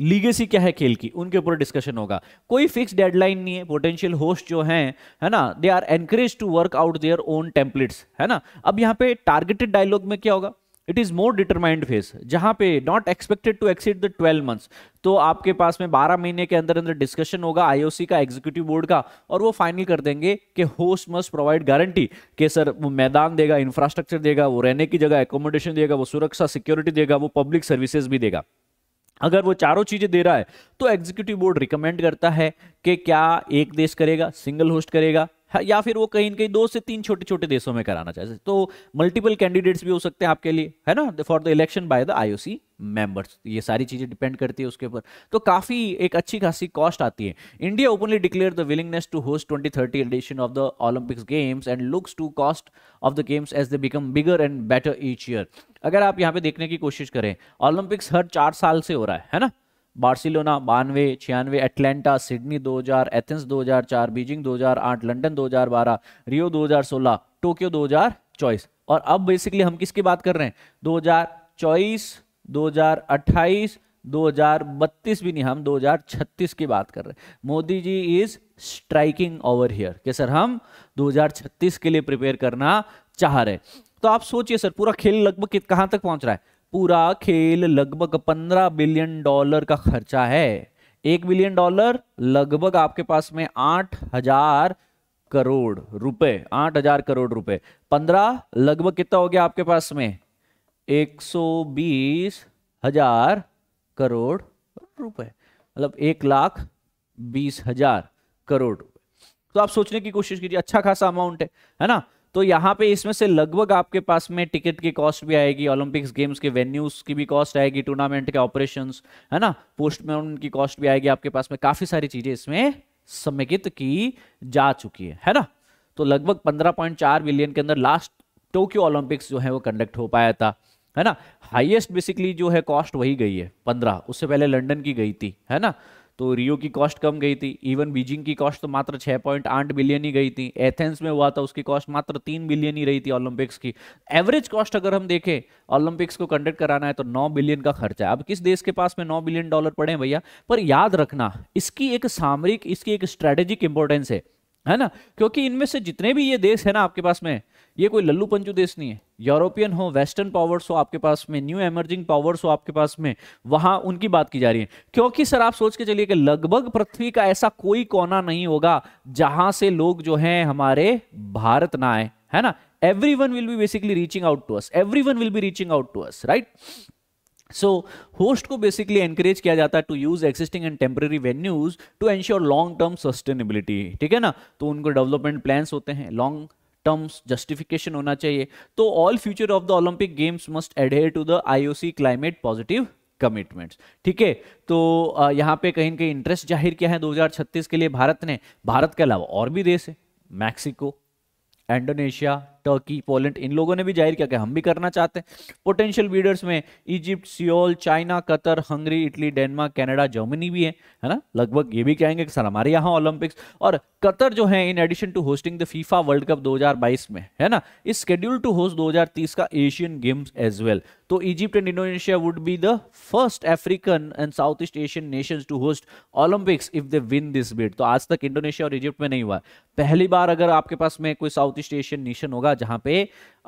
लीगेसी क्या है खेल की उनके ऊपर डिस्कशन होगा कोई फिक्स डेडलाइन नहीं है पोटेंशियल होस्ट जो हैं है ना they are encourage to work out their own templates है ना अब यहाँ पे टारगेटेड डायलॉग में क्या होगा it is more determined phase जहां पे not expected to exceed the twelve months तो आपके पास में 12 महीने के अंदर अंदर डिस्कशन होगा आईओसी का एग्जीक्यूटिव बोर्ड का और वो फाइनल कर देंगे कि होस्ट मस्ट प्रोवाइड गारंटी कि सर वो मैदान देगा इंफ्रास्ट्रक्चर देगा वो रहने की जगह एकोमोडेशन देगा वो सुरक्षा सिक्योरिटी देगा वो पब्लिक सर्विसेज भी देगा अगर वो चारों चीज़ें दे रहा है तो एग्जीक्यूटिव बोर्ड रिकमेंड करता है कि क्या एक देश करेगा सिंगल होस्ट करेगा या फिर वो कहीं ना कहीं दो से तीन छोटे छोटे देशों में कराना चाहते तो मल्टीपल कैंडिडेट्स भी हो सकते हैं आपके लिए है ना for the election by the IOC members ये सारी चीजें डिपेंड करती है उसके ऊपर तो काफी एक अच्छी खासी कॉस्ट आती है India openly declare the willingness to host twenty thirty edition of the Olympics games and looks to cost of the games as they become bigger and better each year अगर आप यहाँ पे देखने की कोशिश करें ओलंपिक्स हर चार साल से हो रहा है है ना बार्सिलोना बानवे छियानवे Atlanta Sydney 2000 Athens 2004 Beijing 2008 London 2012 Rio 2016 Tokyo 2024 और अब बेसिकली हम किसकी बात कर रहे हैं 2024 2028 2032 भी नहीं हम 2036 की बात कर रहे हैं Modi ji is striking over here के सर हम 2036 के लिए प्रिपेयर करना चाह रहे तो आप सोचिए सर पूरा खेल लगभग कहां तक पहुंच रहा है पूरा खेल लगभग पंद्रह बिलियन डॉलर का खर्चा है एक बिलियन डॉलर लगभग आपके पास में आठ हजार करोड़ रुपए आठ हजार करोड़ रुपए पंद्रह लगभग कितना हो गया आपके पास में एक सौ बीस हजार करोड़ रुपए मतलब एक लाख बीस हजार करोड़ रुपए तो आप सोचने की कोशिश कीजिए अच्छा खासा अमाउंट है है ना तो यहाँ पे इसमें से लगभग आपके पास में टिकट की कॉस्ट भी आएगी ओलंपिक्स गेम्स के वेन्यूज की भी कॉस्ट आएगी टूर्नामेंट के ऑपरेशन है ना पोस्टमैन की कॉस्ट भी आएगी आपके पास में काफी सारी चीजें इसमें समेकित की जा चुकी है है ना तो लगभग 15.4 बिलियन के अंदर लास्ट टोक्यो ओलंपिक्स जो है वो कंडक्ट हो पाया था है ना हाईएस्ट बेसिकली जो है कॉस्ट वही गई है पंद्रह उससे पहले लंदन की गई थी है ना तो रियो की कॉस्ट कम गई थी इवन बीजिंग की कॉस्ट तो मात्र छः पॉइंट आठ बिलियन ही गई थी एथेंस में हुआ था उसकी कॉस्ट मात्र तीन बिलियन ही रही थी ओलंपिक्स की एवरेज कॉस्ट अगर हम देखें ओलंपिक्स को कंडक्ट कराना है तो नौ बिलियन का खर्चा है अब किस देश के पास में नौ बिलियन डॉलर पड़े भैया पर याद रखना इसकी एक सामरिक इसकी एक स्ट्रेटेजिक इंपॉर्टेंस है है ना क्योंकि इनमें से जितने भी ये देश है ना आपके पास में ये कोई लल्लू पंचू देश नहीं है यूरोपियन हो वेस्टर्न पावर्स हो आपके पास में न्यू एमर्जिंग पावर्स हो आपके पास में वहां उनकी बात की जा रही है क्योंकि सर आप सोच के चलिए कि लगभग पृथ्वी का ऐसा कोई कोना नहीं होगा जहां से लोग जो हैं हमारे भारत ना आए है ना every one will be basically reaching out to us every one will be reaching out to us right so host को बेसिकली एनकरेज किया जाता है to use existing and temporary venues to ensure long term sustainability ठीक है ना तो उनको डेवलपमेंट प्लान्स होते हैं लॉन्ग टर्म्स जस्टिफिकेशन होना चाहिए तो all future of the Olympic games must adhere to the IOC climate positive commitments ठीक है तो यहाँ पे कहीं ना कहीं इंटरेस्ट जाहिर किया है 2036 के लिए भारत ने भारत के अलावा और भी देश है मैक्सिको इंडोनेशिया टर्की पोलैंड इन लोगों ने भी जाहिर किया कि हम भी करना चाहते हैं पोटेंशियल बीडर्स में Egypt Seoul China Qatar Hungary Italy Denmark Canada Germany भी है है ना लगभग ये भी कहेंगे कि सर हमारे यहाँ ओलंपिक्स और कतर जो है in addition to hosting the FIFA world cup दो में है ना इस स्केड्यूल टू होस्ट दो का एशियन गेम्स एज वेल तो Egypt and Indonesia would be the first African and south east Asian nations to host Olympics if they win this bid तो आज तक इंडोनेशिया और इजिप्ट में नहीं हुआ पहली बार अगर आपके पास में कोई साउथ ईस्ट एशियन नेशन होगा जहाँ पे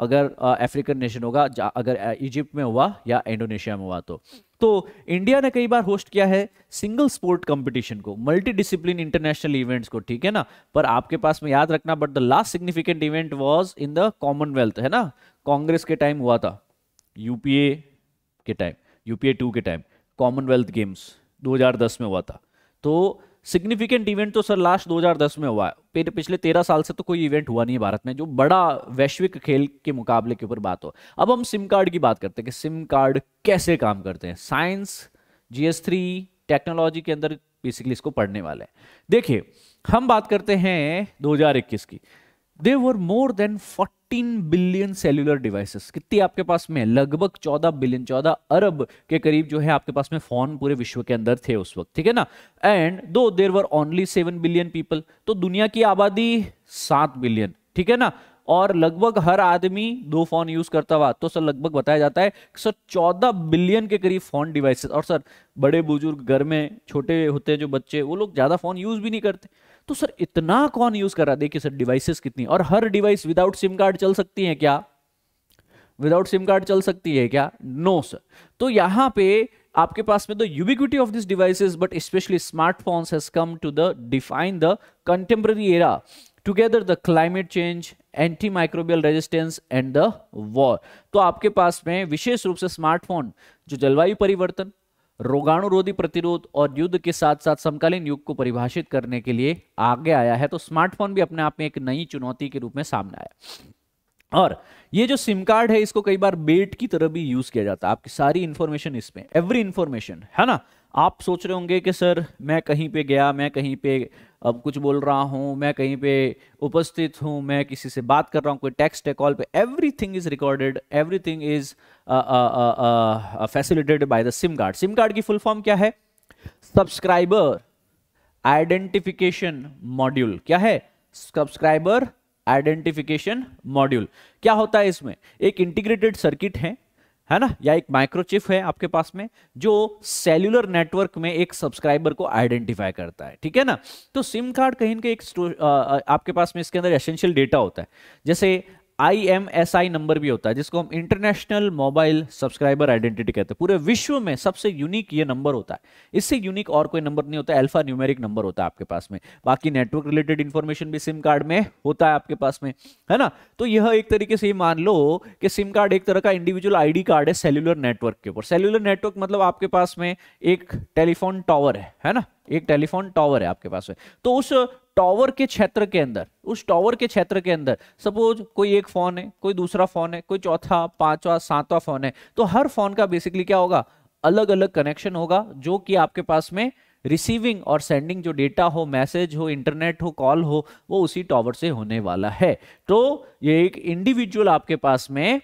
अगर अफ्रीकन नेशन होगा अगर इजिप्ट में हुआ या इंडोनेशिया में हुआ तो तो इंडिया ने कई बार होस्ट किया है सिंगल स्पोर्ट कंपटीशन को मल्टी डिसिप्लिन इंटरनेशनल इवेंट्स को ठीक है ना पर आपके पास में याद रखना but the last significant event was in the Commonwealth है ना कांग्रेस के टाइम हुआ था यूपीए के टाइम यूपीए टू के टाइम कॉमनवेल्थ गेम्स 2010 में हुआ था तो सिग्निफिकेंट इवेंट तो सर लास्ट 2010 में हुआ है पिछले तेरह साल से तो कोई इवेंट हुआ नहीं है भारत में जो बड़ा वैश्विक खेल के मुकाबले के ऊपर बात हो अब हम सिम कार्ड की बात करते हैं कि सिम कार्ड कैसे काम करते हैं साइंस जीएस थ्री टेक्नोलॉजी के अंदर बेसिकली इसको पढ़ने वाले हैं देखिए हम बात करते हैं 2021 की there were more than 14 billion cellular devices कितनी आपके पास में लगभग 14 बिलियन 14 अरब के करीब जो है आपके पास में फोन पूरे विश्व के अंदर थे उस वक्त ठीक है ना and though there were only seven billion people तो दुनिया की आबादी सात बिलियन ठीक है ना और लगभग हर आदमी दो फोन यूज करता हुआ तो सर लगभग बताया जाता है सर चौदह बिलियन के करीब फोन डिवाइसेस और सर बड़े बुजुर्ग घर में छोटे होते हैं जो बच्चे वो लोग ज़्यादा फोन यूज भी नहीं करते तो सर इतना कौन यूज कर रहा है देखिए सर डिवाइसेस कितनी और हर डिवाइस विदाउट सिम कार्ड चल सकती है क्या विदाउट सिम कार्ड चल सकती है क्या नो no, सर तो यहां पे आपके पास में तो ubiquity of this devices but specially smartphones has come to the define the contemporary era together the climate change anti microbial resistance and the war तो आपके पास में विशेष रूप से स्मार्टफोन जो जलवायु परिवर्तन रोगाणुरोधी प्रतिरोध और युद्ध के साथ साथ समकालीन युग को परिभाषित करने के लिए आगे आया है तो स्मार्टफोन भी अपने आप में एक नई चुनौती के रूप में सामने आया और ये जो सिम कार्ड है इसको कई बार बेट की तरह भी यूज किया जाता है आपकी सारी इंफॉर्मेशन इसमें एवरी इंफॉर्मेशन है ना आप सोच रहे होंगे कि सर मैं कहीं पे गया मैं कहीं पे अब कुछ बोल रहा हूँ मैं कहीं पे उपस्थित हूँ मैं किसी से बात कर रहा हूँ कोई टेक्स्ट है कॉल पे everything is recorded everything is facilitated by the SIM card SIM card की फुल फॉर्म क्या है सब्सक्राइबर आइडेंटिफिकेशन मॉड्यूल क्या है सब्सक्राइबर आइडेंटिफिकेशन मॉड्यूल क्या होता है इसमें एक इंटीग्रेटेड सर्किट है है ना या एक माइक्रोचिप है आपके पास में जो सेल्यूलर नेटवर्क में एक सब्सक्राइबर को आइडेंटिफाई करता है ठीक है ना तो सिम कार्ड कहीं ना कहीं एक आ, आपके पास में इसके अंदर एसेंशियल डेटा होता है जैसे आई नंबर भी होता है जिसको हम इंटरनेशनल मोबाइल सब्सक्राइबर आइडेंटिटी कहते हैं पूरे विश्व में सबसे यूनिक ये नंबर होता है इससे यूनिक और कोई नंबर नहीं होता अल्फा न्यूमेरिक नंबर होता है आपके पास में बाकी नेटवर्क रिलेटेड इंफॉर्मेशन भी सिम कार्ड में होता है आपके पास में है ना तो यह एक तरीके से मान लो कि सिम कार्ड एक तरह का इंडिविजुअल आई कार्ड है सेल्यूलर नेटवर्क के ऊपर सेल्यूलर नेटवर्क मतलब आपके पास में एक टेलीफोन टॉवर है है ना एक टेलीफोन टॉवर है आपके पास में तो उस टॉवर के क्षेत्र के अंदर उस टॉवर के क्षेत्र के अंदर सपोज कोई एक फोन है कोई दूसरा फोन है कोई चौथा पांचवा सातवा फोन है तो हर फोन का बेसिकली क्या होगा अलग अलग कनेक्शन होगा जो कि आपके पास में रिसीविंग और सेंडिंग जो डेटा हो मैसेज हो इंटरनेट हो कॉल हो वो उसी टॉवर से होने वाला है तो ये एक इंडिविजुअल आपके पास में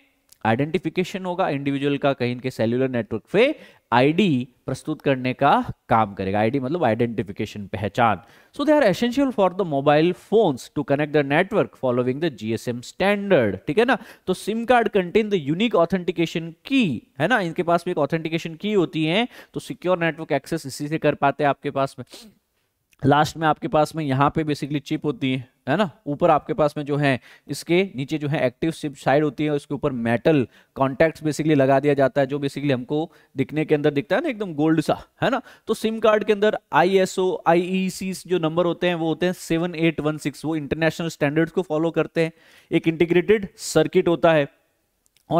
आइडेंटिफिकेशन होगा इंडिविजुअल का कहीं इनके सेल्यूलर नेटवर्क पे आईडी प्रस्तुत करने का काम करेगा आईडी मतलब आइडेंटिफिकेशन पहचान so they are essential for the mobile phones to connect the network following the GSM standard ठीक है ना तो SIM card contain the unique authentication की है ना इनके पास भी एक ऑथेंटिकेशन की होती है तो सिक्योर नेटवर्क एक्सेस इसी से कर पाते हैं आपके पास में लास्ट में आपके पास में यहाँ पे बेसिकली चिप होती है है ना ऊपर आपके पास में जो है इसके नीचे जो है एक्टिव सिप साइड होती है उसके ऊपर मेटल कॉन्टैक्ट्स बेसिकली लगा दिया जाता है जो बेसिकली हमको दिखने के अंदर दिखता है ना एकदम गोल्ड सा है ना तो सिम कार्ड के अंदर आई एस ओ जो नंबर होते हैं वो होते हैं सेवन एट वन सिक्स वो इंटरनेशनल स्टैंडर्ड को फॉलो करते हैं एक इंटीग्रेटेड सर्किट होता है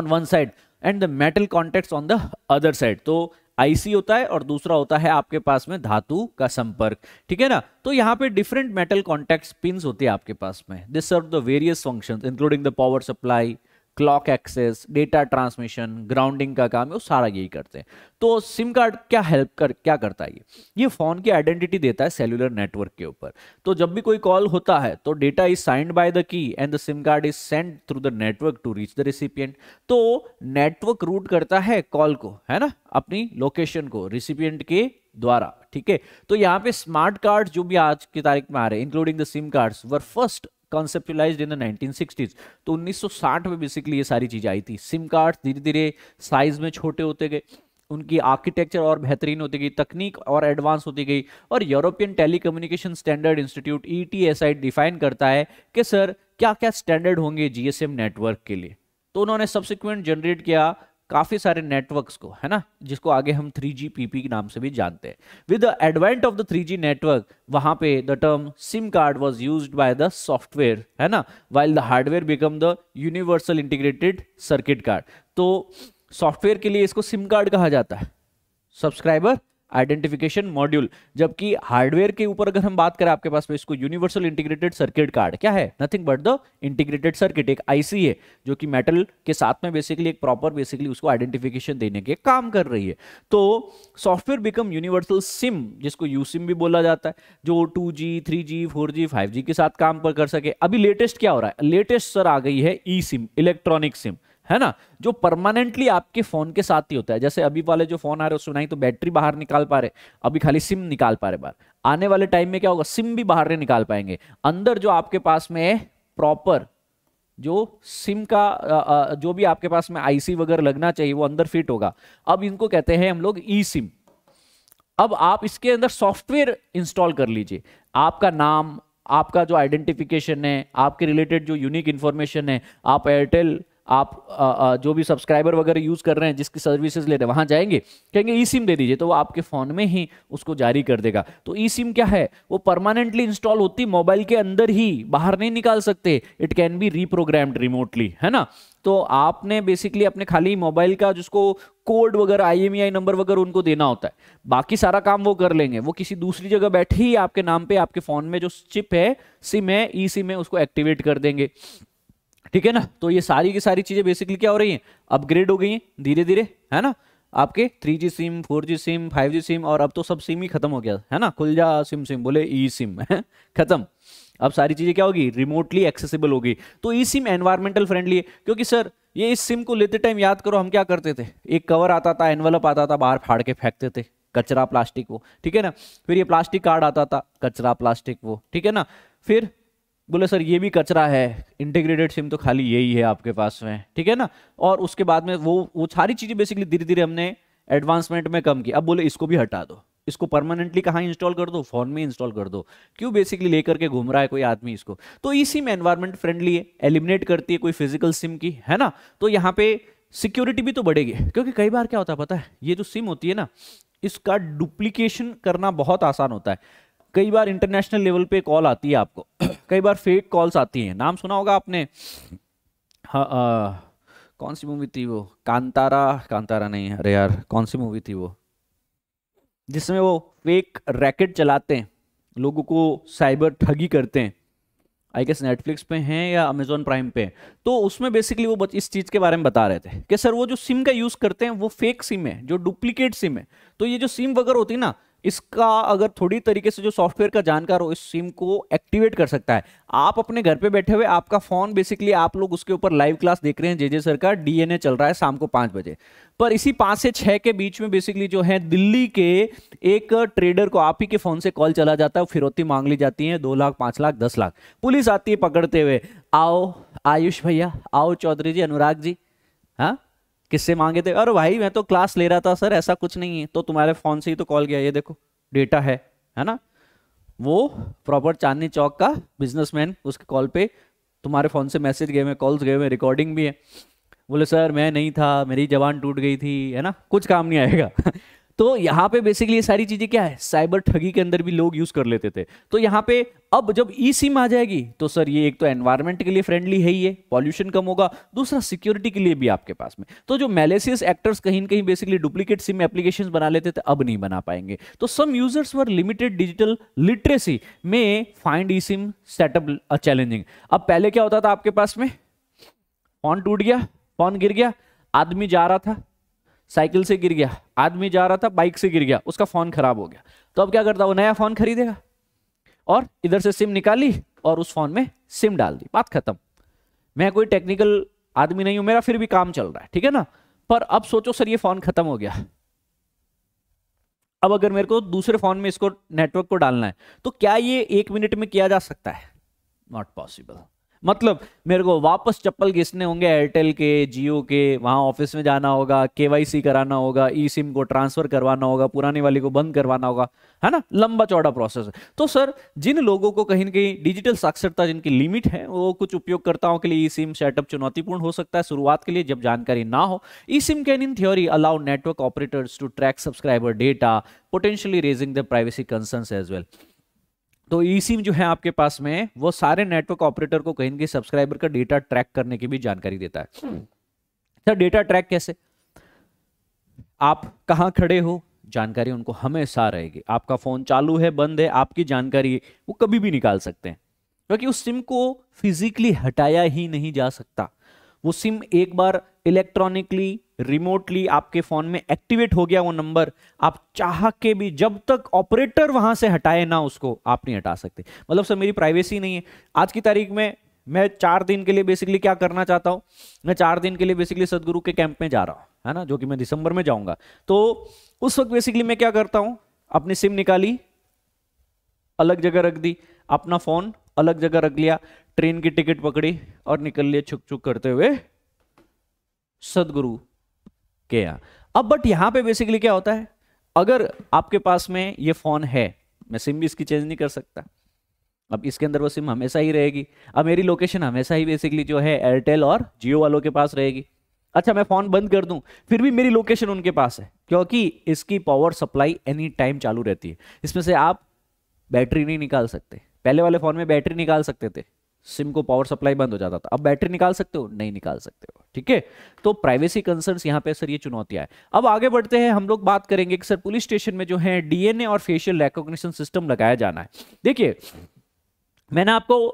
on one side and the metal contacts on the other side तो आईसी होता है और दूसरा होता है आपके पास में धातु का संपर्क ठीक है ना तो यहाँ पे डिफरेंट मेटल कॉन्टेक्ट पिन होते हैं आपके पास में this serve the various function including the power supply clock access data transmission grounding का काम वो सारा यही करते हैं तो सिम कार्ड क्या हेल्प कर क्या करता है ये ये फ़ोन की आइडेंटिटी देता है सेलुलर नेटवर्क के ऊपर तो जब भी कोई कॉल होता है तो data is signed by the key and the SIM card is send through the network to reach the recipient तो नेटवर्क रूट करता है कॉल को है ना अपनी लोकेशन को रिसिपियंट के द्वारा ठीक है तो यहाँ पे स्मार्ट कार्ड जो भी आज की तारीख में आ रहे हैं including the SIM cards were first conceptualize in the 1960s तो 1960 में बेसिकली ये सारी चीज़ें आई थी सिम कार्ड धीरे धीरे साइज में छोटे होते गए उनकी आर्किटेक्चर और बेहतरीन होती गई तकनीक और एडवांस होती गई और European telecommunication standard institute E define करता है कि सर क्या क्या स्टैंडर्ड होंगे जीएसएम नेटवर्क के लिए तो उन्होंने सब्सिक्वेंट जनरेट किया काफी सारे नेटवर्क्स को है ना जिसको आगे हम 3G PP के नाम से भी जानते हैं with the advent of the 3G network वहां पे the term SIM card was used by the software है ना while the hardware become the universal integrated circuit card तो सॉफ्टवेयर के लिए इसको सिम कार्ड कहा जाता है सब्सक्राइबर आइडेंटिफिकेशन मॉड्यूल जबकि हार्डवेयर के ऊपर अगर हम बात करें आपके पास में इसको यूनिवर्सल इंटीग्रेटेड सर्किट कार्ड क्या है nothing but the integrated circuit एक आईसी है जो कि मेटल के साथ में बेसिकली एक प्रॉपर बेसिकली उसको आइडेंटिफिकेशन देने के काम कर रही है तो सॉफ्टवेयर बिकम यूनिवर्सल सिम जिसको यू सिम भी बोला जाता है जो two G three G four G five G के साथ काम पर कर सके अभी लेटेस्ट क्या हो रहा है लेटेस्ट सर आ गई है ई सिम इलेक्ट्रॉनिक सिम है ना जो परमानेंटली आपके फोन के साथ ही होता है जैसे अभी वाले जो फोन आ रहे उसमें नहीं तो बैटरी बाहर निकाल पा रहे अभी खाली सिम निकाल पा रहे बाहर आने वाले टाइम में क्या होगा सिम भी बाहर नहीं निकाल पाएंगे अंदर जो आपके पास में है प्रॉपर जो सिम का जो भी आपके पास में आईसी वगैरह लगना चाहिए वो अंदर फिट होगा अब इनको कहते हैं हम लोग ई सिम अब आप इसके अंदर सॉफ्टवेयर इंस्टॉल कर लीजिए आपका नाम आपका जो आइडेंटिफिकेशन है आपके रिलेटेड जो यूनिक इन्फॉर्मेशन है आप एयरटेल आप आ, आ, जो भी सब्सक्राइबर वगैरह यूज़ कर रहे हैं जिसकी सर्विसेज ले रहे हैं वहाँ जाएंगे कहेंगे ई सिम दे दीजिए तो वो आपके फ़ोन में ही उसको जारी कर देगा तो ई सिम क्या है वो परमानेंटली इंस्टॉल होती मोबाइल के अंदर ही बाहर नहीं निकाल सकते it can be reprogrammed remotely है ना तो आपने बेसिकली अपने खाली मोबाइल का जिसको कोड वगैरह आई नंबर e वगैरह उनको देना होता है बाकी सारा काम वो कर लेंगे वो किसी दूसरी जगह बैठे ही आपके नाम पे आपके फ़ोन में जो चिप है सिम है ई सिम है उसको एक्टिवेट कर देंगे ठीक है ना तो ये सारी की सारी चीजें बेसिकली क्या हो रही हैं अपग्रेड हो गई हैं धीरे धीरे है ना आपके three G SIM four G SIM five G SIM और अब तो सब सिम ही खत्म हो गया है ना खुल जा सिम सिम बोले ई सिम खत्म अब सारी चीजें क्या होगी रिमोटली एक्सेसिबल होगी तो ई सिम एनवायरमेंटल फ्रेंडली है क्योंकि सर ये इस सिम को लेते टाइम याद करो हम क्या करते थे एक कवर आता था एनवलप आता था बाहर फाड़ के फेंकते थे कचरा प्लास्टिक वो ठीक है ना फिर ये प्लास्टिक कार्ड आता था कचरा प्लास्टिक वो ठीक है ना फिर बोले सर ये भी कचरा है इंटीग्रेटेड सिम तो खाली यही है आपके पास में ठीक है ना और उसके बाद में वो वो सारी चीज़ें बेसिकली धीरे धीरे हमने एडवांसमेंट में कम की अब बोले इसको भी हटा दो इसको परमानेंटली कहाँ इंस्टॉल कर दो फोन में इंस्टॉल कर दो क्यों बेसिकली लेकर के घूम रहा है कोई आदमी इसको तो इसी सिम एनवायरमेंट फ्रेंडली है एलिमिनेट करती है कोई फिजिकल सिम की है ना तो यहाँ पे सिक्योरिटी भी तो बढ़ेगी क्योंकि कई बार क्या होता है पता है ये जो सिम होती है ना इसका डुप्लीकेशन करना बहुत आसान होता है कई बार इंटरनेशनल लेवल पे कॉल आती है आपको कई बार फेक कॉल्स आती हैं नाम सुना होगा आपने हाँ, आ, कौन सी मूवी थी वो कांतारा कांतारा नहीं अरे यार कौन सी मूवी थी वो जिसमें वो फेक रैकेट चलाते हैं लोगों को साइबर ठगी करते हैं आई गेस नेटफ्लिक्स पे हैं या अमेजोन प्राइम पे तो उसमें बेसिकली वो इस चीज़ के बारे में बता रहे थे कि सर वो जो सिम का यूज़ करते हैं वो फेक सिम है जो डुप्लीकेट सिम है तो ये जो सिम वगैरह होती है ना इसका अगर थोड़ी तरीके से जो सॉफ्टवेयर का जानकार हो इस सिम को एक्टिवेट कर सकता है आप अपने घर पे बैठे हुए आपका फोन बेसिकली आप लोग उसके ऊपर लाइव क्लास देख रहे हैं जेजे सर का डीएनए चल रहा है शाम को पांच बजे पर इसी पांच से छह के बीच में बेसिकली जो है दिल्ली के एक ट्रेडर को आप ही के फ़ोन से कॉल चला जाता है फिरौती मांग ली जाती है दो लाख पांच लाख दस लाख पुलिस आती है पकड़ते हुए आओ आयुष भैया आओ चौधरी जी अनुराग जी हाँ किससे मांगे थे अरे भाई मैं तो क्लास ले रहा था सर ऐसा कुछ नहीं है तो तुम्हारे फ़ोन से ही तो कॉल गया ये देखो डेटा है है ना वो प्रॉपर चांदनी चौक का बिजनेसमैन उसके कॉल पे तुम्हारे फ़ोन से मैसेज गए हुए कॉल्स गए हुए रिकॉर्डिंग भी है बोले सर मैं नहीं था मेरी जवान टूट गई थी है ना कुछ काम नहीं आएगा तो यहाँ पे बेसिकली ये सारी चीजें क्या है साइबर ठगी के अंदर भी लोग यूज कर लेते थे तो यहां पे अब जब ई सिम आ जाएगी तो सर ये एक तो एनवायरमेंट के लिए फ्रेंडली है ही है पॉल्यूशन कम होगा दूसरा सिक्योरिटी के लिए भी आपके पास में तो जो मैलेसियस एक्टर्स कहीं कहीं बेसिकली डुप्लीकेट सिम एप्लीकेशन बना लेते थे अब नहीं बना पाएंगे तो some users were limited digital literacy may find e SIM setup a challenging अब पहले क्या होता था आपके पास में फोन टूट गया फोन गिर गया आदमी जा रहा था साइकिल से गिर गया आदमी जा रहा था बाइक से गिर गया उसका फोन खराब हो गया तो अब क्या करता वो नया फोन खरीदेगा और इधर से सिम निकाली और उस फोन में सिम डाल दी बात खत्म मैं कोई टेक्निकल आदमी नहीं हूं मेरा फिर भी काम चल रहा है ठीक है ना पर अब सोचो सर ये फोन खत्म हो गया अब अगर मेरे को दूसरे फोन में इसको नेटवर्क को डालना है तो क्या ये एक मिनट में किया जा सकता है नॉट पॉसिबल मतलब मेरे को वापस चप्पल घिसने होंगे एयरटेल के जियो के वहाँ ऑफिस में जाना होगा केवाईसी कराना होगा ई सिम को ट्रांसफर करवाना होगा पुराने वाले को बंद करवाना होगा है ना लंबा चौड़ा प्रोसेस है तो सर जिन लोगों को कहीं ना कहीं डिजिटल साक्षरता जिनकी लिमिट है वो कुछ उपयोगकर्ताओं के लिए ई सिम सेटअप चुनौतीपूर्ण हो सकता है शुरुआत के लिए जब जानकारी ना हो e SIM can in theory allow network operators to track subscriber data potentially raising the privacy concern as well तो ई सिम जो है आपके पास में वो सारे नेटवर्क ऑपरेटर को कहीं सब्सक्राइबर का डेटा ट्रैक करने की भी जानकारी देता है सर डेटा ट्रैक कैसे आप कहाँ खड़े हो जानकारी उनको हमेशा रहेगी आपका फ़ोन चालू है बंद है आपकी जानकारी है, वो कभी भी निकाल सकते हैं क्योंकि उस सिम को फिजिकली हटाया ही नहीं जा सकता वो सिम एक बार इलेक्ट्रॉनिकली रिमोटली आपके फोन में एक्टिवेट हो गया वो नंबर आप चाह के भी जब तक ऑपरेटर वहां से हटाए ना उसको आप नहीं हटा सकते मतलब सर मेरी प्राइवेसी नहीं है आज की तारीख में मैं चार दिन के लिए बेसिकली क्या करना चाहता हूँ मैं चार दिन के लिए बेसिकली सदगुरु के कैंप में जा रहा हूँ है ना जो कि मैं दिसंबर में जाऊंगा तो उस वक्त बेसिकली मैं क्या करता हूँ अपनी सिम निकाली अलग जगह रख दी अपना फोन अलग जगह रख लिया ट्रेन की टिकट पकड़ी और निकल लिए छुक छुक करते हुए सदगुरु केयर अब बट यहाँ पे बेसिकली क्या होता है अगर आपके पास में ये फोन है मैं सिम भी इसकी चेंज नहीं कर सकता अब इसके अंदर वो सिम हमेशा ही रहेगी अब मेरी लोकेशन हमेशा ही बेसिकली जो है एयरटेल और जियो वालों के पास रहेगी अच्छा मैं फ़ोन बंद कर दूं फिर भी मेरी लोकेशन उनके पास है क्योंकि इसकी पावर सप्लाई एनी टाइम चालू रहती है इसमें से आप बैटरी नहीं निकाल सकते पहले वाले फ़ोन में बैटरी निकाल सकते थे सिम को पावर सप्लाई बंद हो जाता था अब बैटरी निकाल सकते हो नहीं निकाल सकते हो ठीक है तो प्राइवेसी कंसर्न्स यहां पे सर ये चुनौतियां है अब आगे बढ़ते हैं हम लोग बात करेंगे कि सर पुलिस स्टेशन में जो है डीएनए और फेशियल रिकॉग्निशन सिस्टम लगाया जाना है देखिए मैंने आपको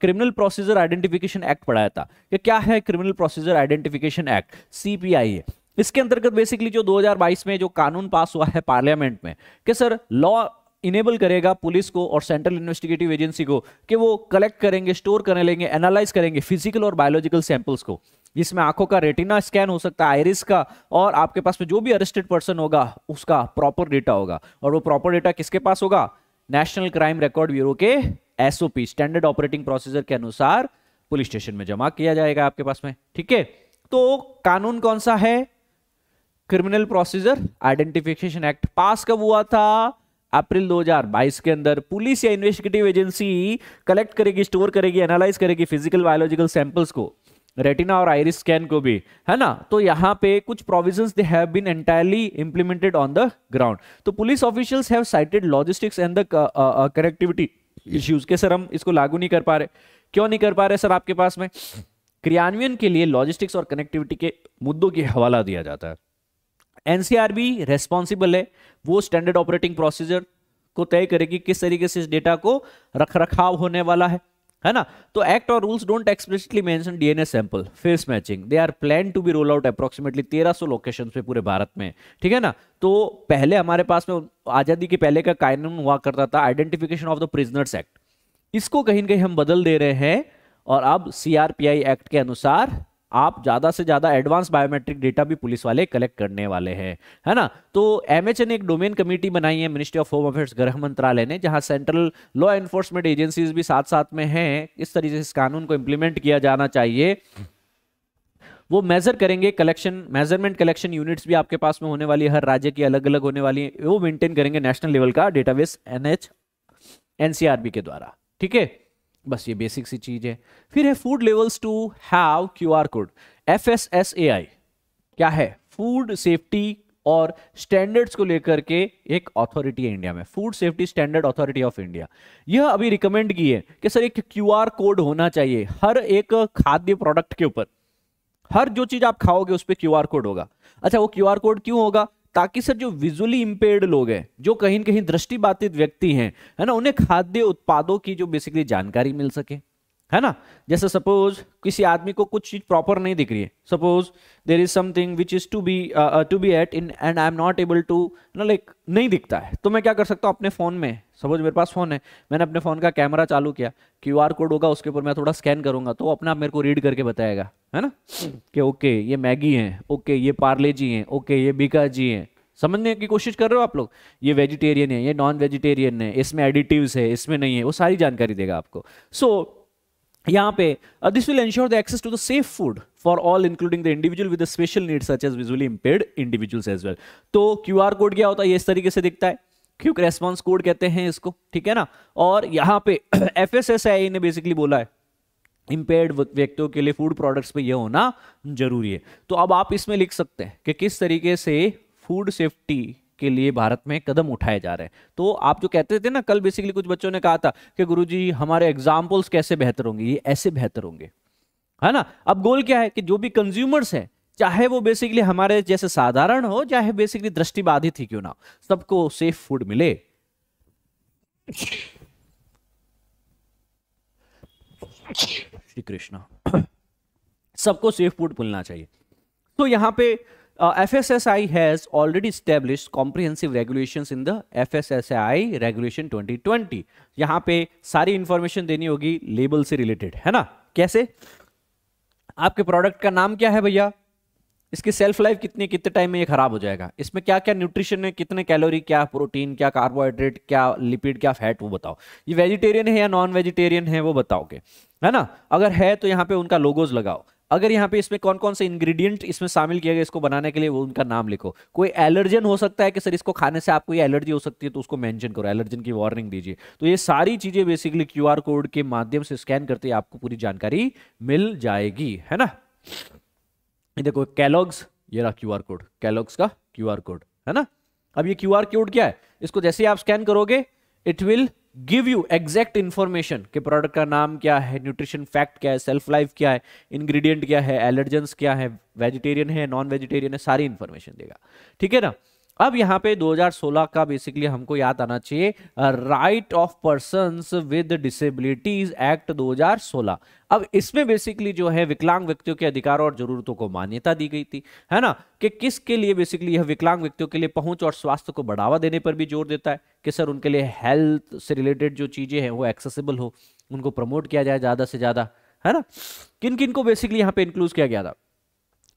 क्रिमिनल प्रोसीजर आइडेंटिफिकेशन एक्ट पढ़ाया था कि क्या है criminal procedure identification act CPI इसके अंतर्गत बेसिकली जो 2022 में जो कानून पास हुआ है पार्लियामेंट में कि सर लॉ इनेबल करेगा पुलिस को और सेंट्रल इन्वेस्टिगेटिव एजेंसी को कि वो कलेक्ट करेंगे स्टोर करने लेंगे एनालाइज करेंगे फिजिकल और बायोलॉजिकल सैंपल्स को जिसमें आंखों का रेटिना स्कैन हो सकता है आयरिस का और आपके पास में जो भी अरेस्टेड पर्सन होगा उसका प्रॉपर डेटा होगा और वो प्रॉपर डेटा किसके पास होगा नेशनल क्राइम रिकॉर्ड ब्यूरो के एसओपी स्टैंडर्ड ऑपरेटिंग प्रोसीजर के अनुसार पुलिस स्टेशन में जमा किया जाएगा आपके पास में ठीक है तो कानून कौन सा है criminal procedure identification act pass कब हुआ था अप्रैल 2022 के अंदर पुलिस या इन्वेस्टिगेटिव एजेंसी कलेक्ट करेगी स्टोर करेगी एनालाइज करेगी फिजिकल बायोलॉजिकल सैंपल्स को रेटिना और आयरिस स्कैन को भी है ना तो यहाँ पे कुछ provisions they have been entirely implemented on the ground तो police officials have cited logistics and the connectivity issues के सर हम इसको लागू नहीं कर पा रहे क्यों नहीं कर पा रहे सर आपके पास में क्रियान्वयन के लिए लॉजिस्टिक्स और कनेक्टिविटी के मुद्दों की हवाला दिया जाता है एनसीआरबी रेस्पॉन्सिबल है वो स्टैंडर्ड ऑपरेटिंग प्रोसीजर को तय करेगी किस तरीके से इस डेटा को रख रखाव होने वाला है है ना तो एक्ट और rules don't explicitly mention DNA sample face matching they are plan to be roll out approximately 1300 location पे पूरे भारत में ठीक है ना तो पहले हमारे पास में आजादी के पहले का कानून हुआ करता था identification of the prisoners act इसको कहीं ना कहीं हम बदल दे रहे हैं और अब सीआरपीआई एक्ट के अनुसार आप ज़्यादा से ज़्यादा एडवांस बायोमेट्रिक डेटा भी पुलिस वाले कलेक्ट करने वाले हैं है ना तो एम ने एक डोमेन कमेटी बनाई है मिनिस्ट्री ऑफ होम अफेयर्स गृह मंत्रालय ने जहाँ सेंट्रल लॉ एनफोर्समेंट एजेंसीज भी साथ साथ में हैं इस तरीके से इस कानून को इम्प्लीमेंट किया जाना चाहिए वो मेजर करेंगे कलेक्शन मेजरमेंट कलेक्शन यूनिट्स भी आपके पास में होने वाली है हर राज्य की अलग अलग होने वाली है वो मेंटेन करेंगे नेशनल लेवल का डेटाबेस एनएच एनसीआरबी के द्वारा ठीक है बस ये बेसिक सी चीज है फिर है food levels to have Q R code F S S A I क्या है फूड सेफ्टी और स्टैंडर्ड्स को लेकर के एक अथॉरिटी है इंडिया में food safety standard authority of India यह अभी रिकमेंड की है कि सर एक क्यूआर कोड होना चाहिए हर एक खाद्य प्रोडक्ट के ऊपर हर जो चीज आप खाओगे उस पर आर कोड होगा अच्छा वो आर कोड क्यों होगा ताकि सर जो विजुअली इम्पेयर्ड लोग हैं जो कहीं ना कहीं दृष्टि बाधित व्यक्ति हैं है ना उन्हें खाद्य उत्पादों की जो बेसिकली जानकारी मिल सके है ना जैसे सपोज किसी आदमी को कुछ चीज प्रॉपर नहीं दिख रही है suppose there is something which is to be to be eaten and I am not able to ना लाइक नहीं दिखता है तो मैं क्या कर सकता हूँ अपने फ़ोन में सपोज मेरे पास फ़ोन है मैंने अपने फ़ोन का कैमरा चालू किया क्यू आर कोड होगा उसके ऊपर मैं थोड़ा स्कैन करूंगा तो अपने आप मेरे को रीड करके बताएगा है ना कि ओके ये मैगी है ओके ये पार्ले जी हैं ओके ये बीका जी हैं समझने की कोशिश कर रहे हो आप लोग ये वेजिटेरियन है ये नॉन वेजिटेरियन है इसमें एडिटिव्स है इसमें नहीं है वो सारी जानकारी देगा आपको सो so, यहाँ पे this will ensure the access to the safe food for all including the individual with special needs such as visually impaired individuals as well तो क्यू आर कोड क्या होता है इस तरीके से दिखता है क्यूक रेस्पॉन्स कोड कहते हैं इसको ठीक है ना और यहाँ पे एफ एस एस आई ने बेसिकली बोला है इम्पेयर्ड व्यक्तियों के लिए फूड प्रोडक्ट्स पे यह होना जरूरी है तो अब आप इसमें लिख सकते हैं कि किस तरीके से फूड सेफ्टी के लिए भारत में कदम उठाए जा रहे हैं तो आप जो कहते थे ना कल बेसिकली कुछ बच्चों ने कहा था कि गुरुजी हमारे एग्जाम्पल्स कैसे बेहतर होंगे ये ऐसे बेहतर होंगे है ना अब गोल क्या है कि जो भी कंज्यूमर्स हैं चाहे वो बेसिकली हमारे जैसे साधारण हो चाहे बेसिकली दृष्टि बाधित ही क्यों ना सबको सेफ फूड मिले Thank you. श्री कृष्ण सबको सेफ फूड मिलना चाहिए तो यहाँ पे F S S I has already establish comprehensive regulation in the F S S I regulation twenty twenty यहाँ पे सारी इंफॉर्मेशन देनी होगी लेबल से रिलेटेड है ना कैसे आपके प्रोडक्ट का नाम क्या है भैया इसकी सेल्फ लाइफ कितनी कितने टाइम में ये खराब हो जाएगा इसमें क्या क्या न्यूट्रिशन है कितने कैलोरी क्या प्रोटीन क्या कार्बोहाइड्रेट क्या लिपिड क्या फैट वो बताओ ये वेजिटेरियन है या नॉन वेजिटेरियन है वो बताओगे है ना अगर है तो यहाँ पे उनका लोगोज लगाओ अगर यहाँ पे इसमें कौन कौन से इंग्रेडिएंट इसमें शामिल किया गया इसको बनाने के लिए वो उनका नाम लिखो कोई एलर्जन हो सकता है कि सर इसको खाने से आपको ये एलर्जी हो सकती है तो उसको मेंशन करो एलर्जन की वार्निंग दीजिए तो ये सारी चीजें बेसिकली क्यूआर कोड के माध्यम से स्कैन करते आपको पूरी जानकारी मिल जाएगी है ना देखो कैलॉग्स ये रहा क्यू कोड कैलॉग्स का क्यू कोड है ना अब ये आर कोड क्या है इसको जैसे ही आप स्कैन करोगे it will give you exact information कि प्रोडक्ट का नाम क्या है न्यूट्रिशन फैक्ट क्या है सेल्फ लाइफ क्या है इंग्रेडिएंट क्या है एलर्जेंस क्या है वेजिटेरियन है नॉन वेजिटेरियन है सारी इन्फॉर्मेशन देगा ठीक है ना अब यहाँ पे 2016 का बेसिकली हमको याद आना चाहिए right of person with disabilities act 2016 अब इसमें बेसिकली जो है विकलांग व्यक्तियों के अधिकारों और जरूरतों को मान्यता दी गई थी है ना कि किसके लिए बेसिकली यह विकलांग व्यक्तियों के लिए पहुंच और स्वास्थ्य को बढ़ावा देने पर भी जोर देता है कि सर उनके लिए हेल्थ से रिलेटेड जो चीजें हैं वो एक्सेसिबल हो उनको प्रमोट किया जाए ज्यादा से ज्यादा है ना किन किन को बेसिकली यहाँ पे इंक्लूज किया गया था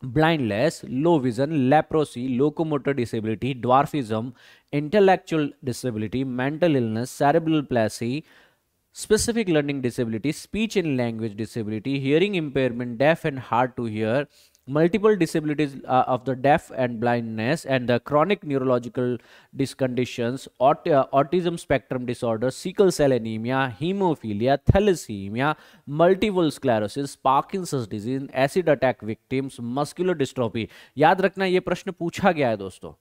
blindness, low vision, leprosy, locomotor disability, dwarfism, intellectual disability, mental illness, cerebral palsy, specific learning disability, speech and language disability, hearing impairment, deaf and hard to hear, multiple disabilities uh, of the deaf and blindness and the chronic neurological disconditions, aut uh, autism spectrum disorder, sickle cell anemia, hemophilia, thalassemia, multiple sclerosis, Parkinson's disease, acid attack victims, muscular dystrophy. yaad rakhna ye prashn pucha gaya hai dosto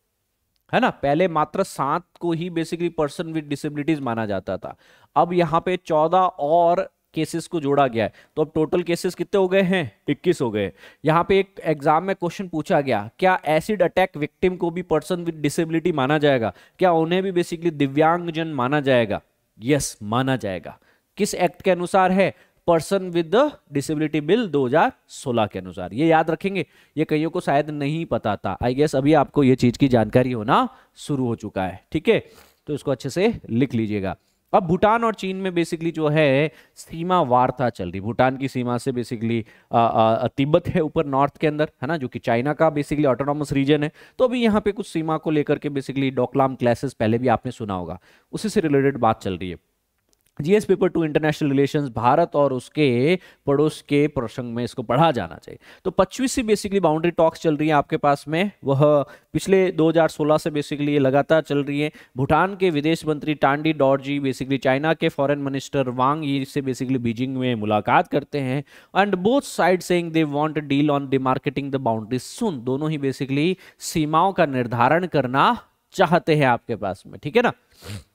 है ना पहले मात्र सात को ही basically person with disabilities माना जाता था अब यहाँ पे चौदह और केसेस को जोड़ा गया है तो अब टोटल केसेस कितने हो गए हैं 21 हो गए यहाँ पे एक एग्जाम में क्वेश्चन पूछा गया क्या एसिड अटैक विक्टिम को भी पर्सन विद डिसेबिलिटी माना जाएगा क्या उन्हें भी बेसिकली दिव्यांगजन माना जाएगा यस yes, माना जाएगा किस एक्ट के अनुसार है पर्सन विद डिसेबिलिटी बिल 2016 के अनुसार ये याद रखेंगे ये कईयों को शायद नहीं पता था आई गेस अभी आपको ये चीज की जानकारी होना शुरू हो चुका है ठीक है तो इसको अच्छे से लिख लीजिएगा अब भूटान और चीन में बेसिकली जो है सीमा वार्ता चल रही भूटान की सीमा से बेसिकली तिब्बत है ऊपर नॉर्थ के अंदर है ना जो कि चाइना का बेसिकली ऑटोनॉमस रीजन है तो अभी यहाँ पे कुछ सीमा को लेकर के बेसिकली डोकलाम क्लासेस पहले भी आपने सुना होगा उसी से रिलेटेड बात चल रही है GS paper two international relations Bharat और उसके पड़ोस के प्रसंग में इसको पढ़ा जाना चाहिए तो पच्चीस से बेसिकली बाउंड्री टॉक्स चल रही है आपके पास में वह पिछले 2016 से बेसिकली ये लगातार चल रही है भूटान के विदेश मंत्री टांडी डॉर्जी बेसिकली चाइना के फॉरेन मिनिस्टर वांग ये से बेसिकली बीजिंग में मुलाकात करते हैं and both side saying they want deal on demarcating the boundary soon दोनों ही बेसिकली सीमाओं का निर्धारण करना चाहते हैं आपके पास में ठीक है ना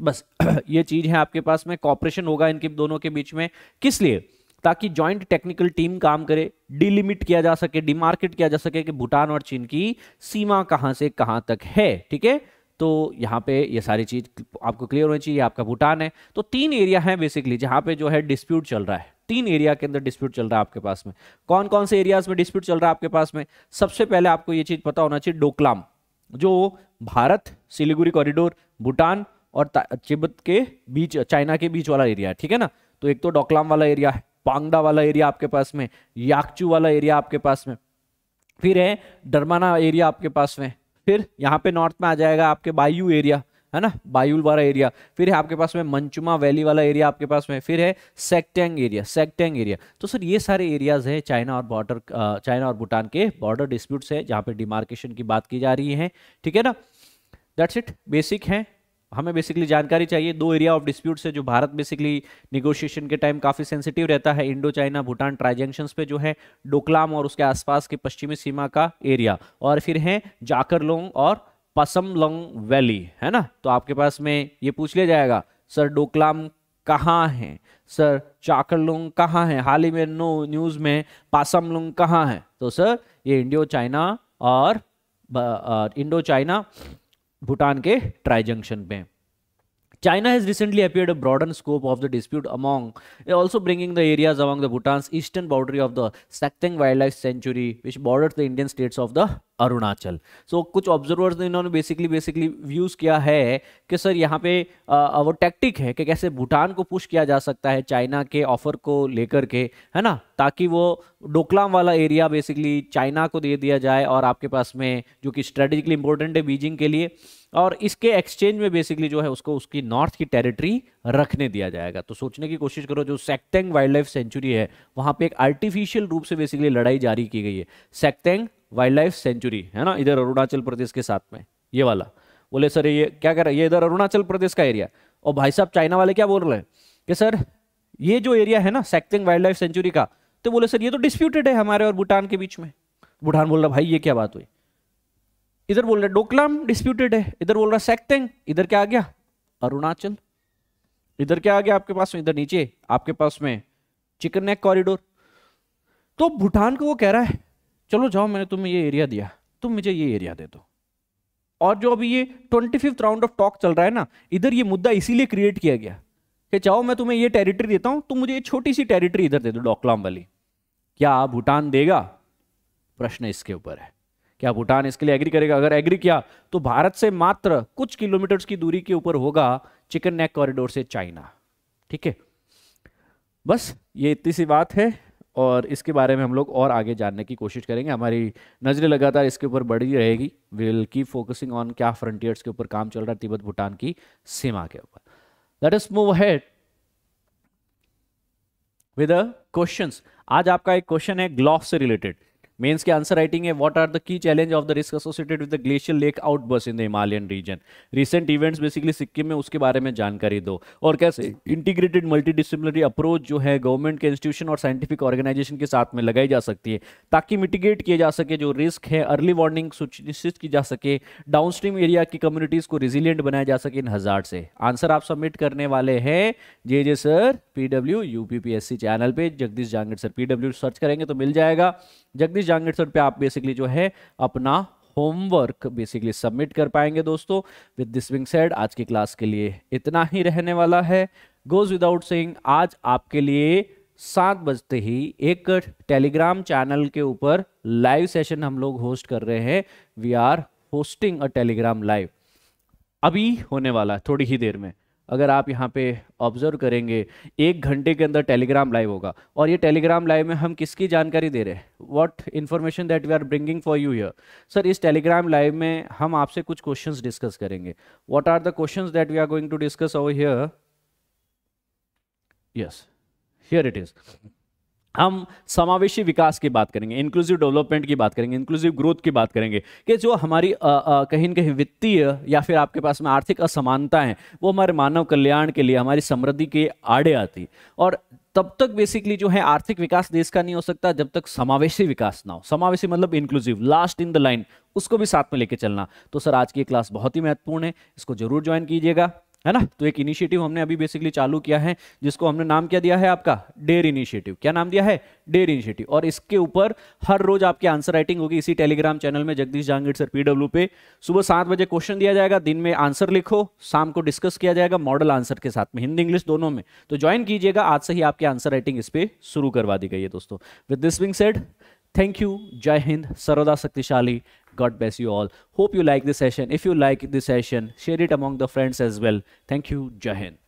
बस ये चीज है आपके पास में कॉपरेशन होगा इनके दोनों के बीच में किस लिए ताकि ज्वाइंट टेक्निकल टीम काम करे डिलिमिट किया जा सके डिमार्केट किया जा सके कि भूटान और चीन की सीमा कहां से कहां तक है ठीक है तो यहां पे ये सारी चीज आपको क्लियर होनी चाहिए आपका भूटान है तो तीन एरिया है बेसिकली जहां पे जो है डिस्प्यूट चल रहा है तीन एरिया के अंदर डिस्प्यूट चल रहा है आपके पास में कौन कौन से एरियाज में डिस्प्यूट चल रहा है आपके पास में सबसे पहले आपको ये चीज पता होना चाहिए डोकलाम जो भारत सिलीगुड़ी कॉरिडोर भूटान और तिब्बत के बीच चाइना के बीच वाला एरिया है ठीक है ना तो एक तो डोकलाम वाला एरिया है पांगडा वाला एरिया आपके पास में याकचू वाला एरिया आपके पास में फिर है डरमाना एरिया आपके पास में फिर यहाँ पे नॉर्थ में आ जाएगा आपके बायू एरिया है ना बायुल वाला एरिया फिर है आपके पास में मंचुमा वैली वाला एरिया आपके पास में फिर है सेक्टेंग एरिया सेक्टेंग एरिया तो सर ये सारे एरियाज है चाइना और बॉर्डर चाइना और भूटान के बॉर्डर डिस्प्यूट्स है जहाँ पे डिमार्केशन की बात की जा रही है ठीक है ना दैट्स इट बेसिक है हमें बेसिकली जानकारी चाहिए दो एरिया ऑफ डिस्प्यूट से जो भारत बेसिकली निगोशिएशन के टाइम काफ़ी सेंसिटिव रहता है इंडो चाइना भूटान ट्राइजेंशन पे जो है डोकलाम और उसके आसपास की पश्चिमी सीमा का एरिया और फिर है जाकरलोंग और पसमलोंग वैली है ना तो आपके पास में ये पूछ लिया जाएगा सर डोकलाम कहाँ है सर चाकरलोंग कहाँ है हाल ही में नो न्यूज़ में पासमलोंग कहाँ है तो सर ये इंडो चाइना और इंडो चाइना भूटान के ट्राई जंक्शन पे China has recently appeared a broadened scope of the dispute among also bringing the areas among the Bhutan's eastern boundary of the Sakteng Wildlife Sanctuary which borders the Indian states of the Arunachal so so, कुछ observers ने इन्होंने basically basically views किया है कि sir यहाँ पे आ, वो tactic है कि कैसे भूटान को पुश किया जा सकता है चाइना के ऑफर को लेकर के है ना ताकि वो डोकलाम वाला एरिया बेसिकली चाइना को दे दिया जाए और आपके पास में जो कि स्ट्रेटेजिकली इंपॉर्टेंट है बीजिंग के लिए और इसके एक्सचेंज में बेसिकली जो है उसको उसकी नॉर्थ की टेरिटरी रखने दिया जाएगा तो सोचने की कोशिश करो जो सेक्टेंग वाइल्ड लाइफ सेंचुरी है वहां पे एक आर्टिफिशियल रूप से बेसिकली लड़ाई जारी की गई है सेक्टेंग वाइल्ड लाइफ सेंचुरी है ना इधर अरुणाचल प्रदेश के साथ में ये वाला बोले सर ये क्या कह रहा है ये इधर अरुणाचल प्रदेश का एरिया और भाई साहब चाइना वाले क्या बोल रहे हैं कि सर ये जो एरिया है ना सेक्टेंग वाइल्ड लाइफ सेंचुरी का तो बोले सर ये तो डिस्प्यूटेड है हमारे और भूटान के बीच में भूटान बोल रहा भाई ये क्या बात हुई इधर बोल रहे डोकलाम डिस्प्यूटेड है इधर बोल रहा सेक्टेंग इधर क्या आ गया अरुणाचल इधर क्या आ गया आपके पास में इधर नीचे आपके पास में चिकन नेक कॉरिडोर तो भूटान को वो कह रहा है चलो जाओ मैंने तुम्हें ये एरिया दिया तुम मुझे ये एरिया दे दो और जो अभी ये twenty fifth round of talk चल रहा है ना इधर ये मुद्दा इसीलिए क्रिएट किया गया कि जाओ मैं तुम्हें ये टेरिटरी देता हूं तुम मुझे ये छोटी सी टेरिटरी इधर दे दो डोकलाम वाली क्या भूटान देगा प्रश्न इसके ऊपर है क्या भूटान इसके लिए एग्री करेगा अगर एग्री किया तो भारत से मात्र कुछ किलोमीटर की दूरी के ऊपर होगा चिकन नेक कॉरिडोर से चाइना ठीक है बस ये इतनी सी बात है और इसके बारे में हम लोग और आगे जानने की कोशिश करेंगे हमारी नज़रें लगातार इसके ऊपर बढ़ी रहेगी विल कीप फोकसिंग ऑन क्या फ्रंटियर्स के ऊपर काम चल रहा है तिब्बत भूटान की सीमा के ऊपर let us move ahead with questions आज आपका एक क्वेश्चन है ग्लॉफ से रिलेटेड मेन्स के आंसर राइटिंग है what are the key challenge of the risk associated with the glacier lake outburst in the Himalayan region recent events basically Sikkim में उसके बारे में जानकारी दो और कैसे इंटीग्रेटेड मल्टीडिसिप्लिनरी अप्रोच जो है गवर्नमेंट के इंस्टीट्यूशन और साइंटिफिक ऑर्गेनाइजेशन के साथ में लगाई जा सकती है ताकि मिटिगेट किया जा सके जो रिस्क है अर्ली वार्निंग सुनिश्चित की जा सके स्ट्रीम एरिया की कम्युनिटीज को रिजिलियंट बनाया जा सके इन हजार से आंसर आप सबमिट करने वाले हैं J J sir PW UPPSC channel पे Jagdish Jangid sir PW search करेंगे तो मिल जाएगा जगदीश जहांगीर सर पे आप बेसिकली जो है अपना होमवर्क बेसिकली सबमिट कर पाएंगे दोस्तों विद दिस विंग सेड आज की क्लास के लिए इतना ही रहने वाला है गोज विदाउट सेइंग आज आपके लिए सात बजते ही एक टेलीग्राम चैनल के ऊपर लाइव सेशन हम लोग होस्ट कर रहे हैं we are hosting a Telegram live अभी होने वाला है थोड़ी ही देर में अगर आप यहाँ पे ऑब्जर्व करेंगे एक घंटे के अंदर टेलीग्राम लाइव होगा और ये टेलीग्राम लाइव में हम किसकी जानकारी दे रहे हैं what information that we are bringing for you here sir इस टेलीग्राम लाइव में हम आपसे कुछ क्वेश्चंस डिस्कस करेंगे what are the questions that we are going to discuss over here yes here it is हम समावेशी विकास की बात करेंगे इंक्लूसिव डेवलपमेंट की बात करेंगे इंक्लूसिव ग्रोथ की बात करेंगे कि जो हमारी कहीं ना कहीं वित्तीय या फिर आपके पास में आर्थिक असमानता है वो हमारे मानव कल्याण के लिए हमारी समृद्धि के आड़े आती और तब तक बेसिकली जो है आर्थिक विकास देश का नहीं हो सकता जब तक समावेशी विकास ना हो समावेशी मतलब inclusive last in the line उसको भी साथ में लेके चलना तो सर आज की क्लास बहुत ही महत्वपूर्ण है इसको जरूर ज्वाइन कीजिएगा है ना तो एक इनिशिएटिव हमने अभी बेसिकली चालू किया है जिसको हमने नाम क्या दिया है आपका डेयर इनिशिएटिव क्या नाम दिया है डेयर इनिशिएटिव और इसके ऊपर हर रोज आपकी आंसर राइटिंग होगी इसी टेलीग्राम चैनल में जगदीश जहांगीर सर पीडब्ल्यू पे सुबह सात बजे क्वेश्चन दिया जाएगा दिन में आंसर लिखो शाम को डिस्कस किया जाएगा मॉडल आंसर के साथ में हिंदी इंग्लिश दोनों में तो ज्वाइन कीजिएगा आज से ही आपकी आंसर राइटिंग इस पर शुरू करवा दी गई है दोस्तों with this being said thank you जय हिंद सर्वदा शक्तिशाली God bless you all. Hope you like this session. If you like this session, share it among the friends as well. Thank you. Jahan.